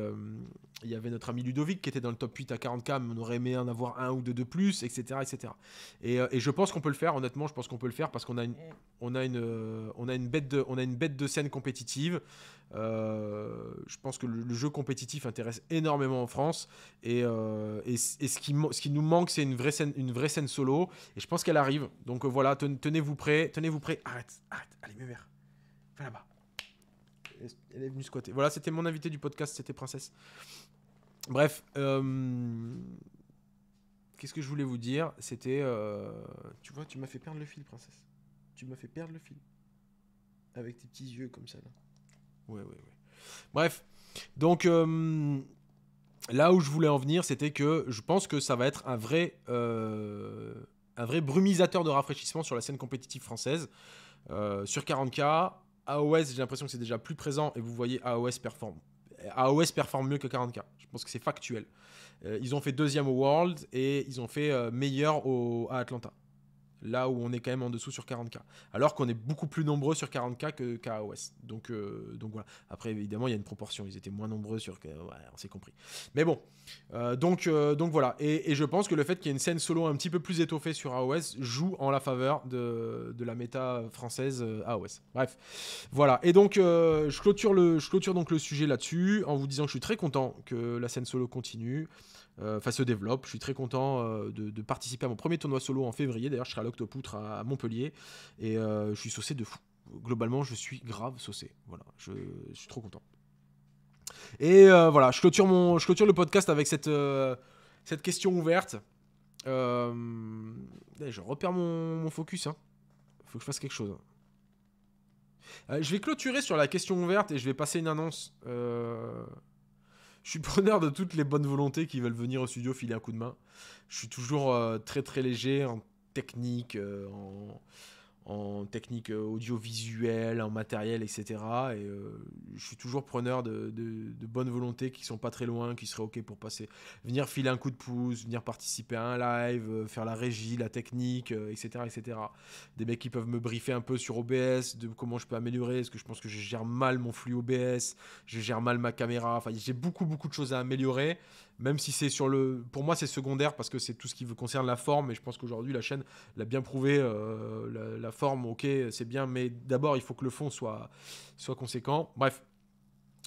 il y avait notre ami Ludovic qui était dans le top 8 à 40K, mais on aurait aimé en avoir un ou deux de plus, etc. etc. Et, et je pense qu'on peut le faire, honnêtement, je pense qu'on peut le faire parce qu'on a une, on a une, on a une, bête, de, on a une bête de scène compétitive. Euh, je pense que le, jeu compétitif intéresse énormément en France. Et, euh, ce, qui, ce, qui, nous manque, c'est une vraie scène, une vraie scène solo. Et je pense qu'elle arrive. Donc euh, voilà, tenez-vous prêts. Tenez-vous prêts. Arrête, arrête. Allez, mères Va là-bas. Elle est venue squatter. Voilà, c'était mon invité du podcast. C'était Princesse. Bref. Qu'est-ce que je voulais vous dire C'était. Tu vois, tu m'as fait perdre le fil, Princesse. Tu m'as fait perdre le fil. Avec tes petits yeux comme ça, là ouais, ouais, Bref, donc euh, là où je voulais en venir, c'était que je pense que ça va être un vrai, euh, un vrai brumisateur de rafraîchissement sur la scène compétitive française. Euh, sur 40K, AOS, j'ai l'impression que c'est déjà plus présent et vous voyez AOS performe. AOS performe mieux que 40K. Je pense que c'est factuel. ils ont fait deuxième au World et ils ont fait meilleur à Atlanta là où on est quand même en dessous sur 40K. Alors qu'on est beaucoup plus nombreux sur 40K que AOS. Donc, euh, donc voilà. Après, évidemment, il y a une proportion. Ils étaient moins nombreux sur. Euh, ouais, on s'est compris. Mais bon. Euh, donc, donc voilà. Et, je pense que le fait qu'il y ait une scène solo un petit peu plus étoffée sur AOS joue en la faveur de, la méta française AOS. Bref. Voilà. Et donc, je, clôture le, clôture donc le sujet là-dessus en vous disant que je suis très content que la scène solo continue. Enfin, se développe. Je suis très content de, participer à mon premier tournoi solo en février. D'ailleurs, je serai Octopoutre à, Montpellier. Et euh, je suis saucé de fou. Globalement, je suis grave saucé. Voilà, je, suis trop content. Et euh, voilà, je clôture, mon, je clôture le podcast avec cette, euh, cette question ouverte. Eh, je repère mon, focus. Hein. Faut que je fasse quelque chose. Hein. je vais clôturer sur la question ouverte et je vais passer une annonce. Je suis preneur de toutes les bonnes volontés qui veulent venir au studio filer un coup de main. Je suis toujours très très léger, en technique, euh, en, en, technique euh, audiovisuelle, en matériel, etc. Et euh, je suis toujours preneur de, bonnes volontés qui sont pas très loin, qui seraient OK pour passer, venir filer un coup de pouce, venir participer à un live, faire la régie, la technique, etc., etc. Des mecs qui peuvent me briefer un peu sur OBS, de comment je peux améliorer, est-ce que je pense que je gère mal mon flux OBS, je gère mal ma caméra, enfin j'ai beaucoup beaucoup de choses à améliorer même si c'est sur le. Pour moi, c'est secondaire parce que c'est tout ce qui concerne la forme. Et je pense qu'aujourd'hui, la chaîne l'a bien prouvé. Euh, la, forme, ok, c'est bien, mais d'abord, il faut que le fond soit, soit conséquent. Bref.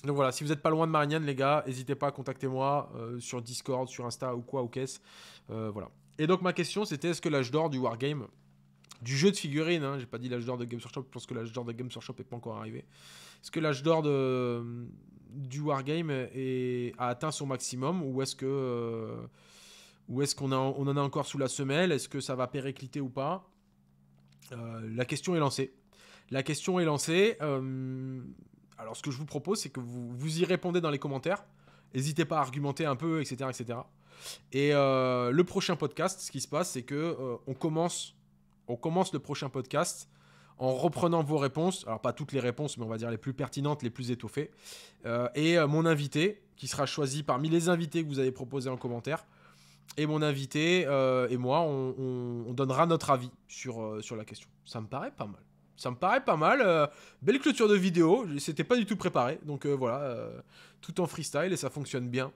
Donc voilà, si vous n'êtes pas loin de Marianne les gars, n'hésitez pas à contacter moi euh, sur Discord, sur Insta ou quoi, ou quest euh, voilà. Et donc, ma question, c'était est-ce que l'âge d'or du Wargame, du jeu de figurines, hein, j'ai pas dit l'âge d'or de Games Workshop, je pense que l'âge d'or de Games Workshop n'est pas encore arrivé. Est-ce que l'âge d'or de, du wargame a atteint son maximum ou est-ce que euh, ou est-ce qu'on on en a encore sous la semelle Est-ce que ça va péricliter ou pas euh, La question est lancée. La question est lancée. Euh, alors ce que je vous propose, c'est que vous, vous y répondez dans les commentaires. N'hésitez pas à argumenter un peu, etc. etc. Et le prochain podcast, ce qui se passe, c'est que on, commence, on commence le prochain podcast en reprenant vos réponses, alors pas toutes les réponses, mais on va dire les plus pertinentes, les plus étoffées, euh, et euh, mon invité, qui sera choisi parmi les invités que vous avez proposés en commentaire, et mon invité euh, et moi, on, donnera notre avis sur, sur la question. Ça me paraît pas mal. Ça me paraît pas mal. belle clôture de vidéo, c'était pas du tout préparé, donc voilà, tout en freestyle et ça fonctionne bien.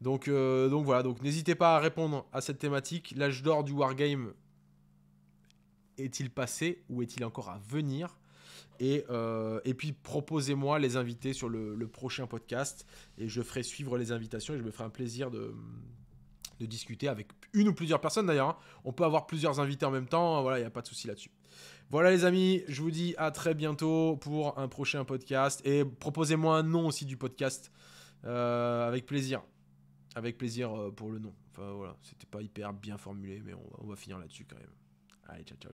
Donc, donc voilà, donc n'hésitez pas à répondre à cette thématique, l'âge d'or du wargame est-il passé ou est-il encore à venir euh, et, puis proposez-moi les invités sur le, prochain podcast et je ferai suivre les invitations et je me ferai un plaisir de, discuter avec une ou plusieurs personnes d'ailleurs. Hein. On peut avoir plusieurs invités en même temps, hein, voilà, il n'y a pas de souci là-dessus. Voilà les amis, je vous dis à très bientôt pour un prochain podcast et proposez-moi un nom aussi du podcast euh, avec plaisir. Avec plaisir euh, pour le nom. Enfin voilà, c'était pas hyper bien formulé mais on, on va finir là-dessus quand même. Allez, ciao ciao.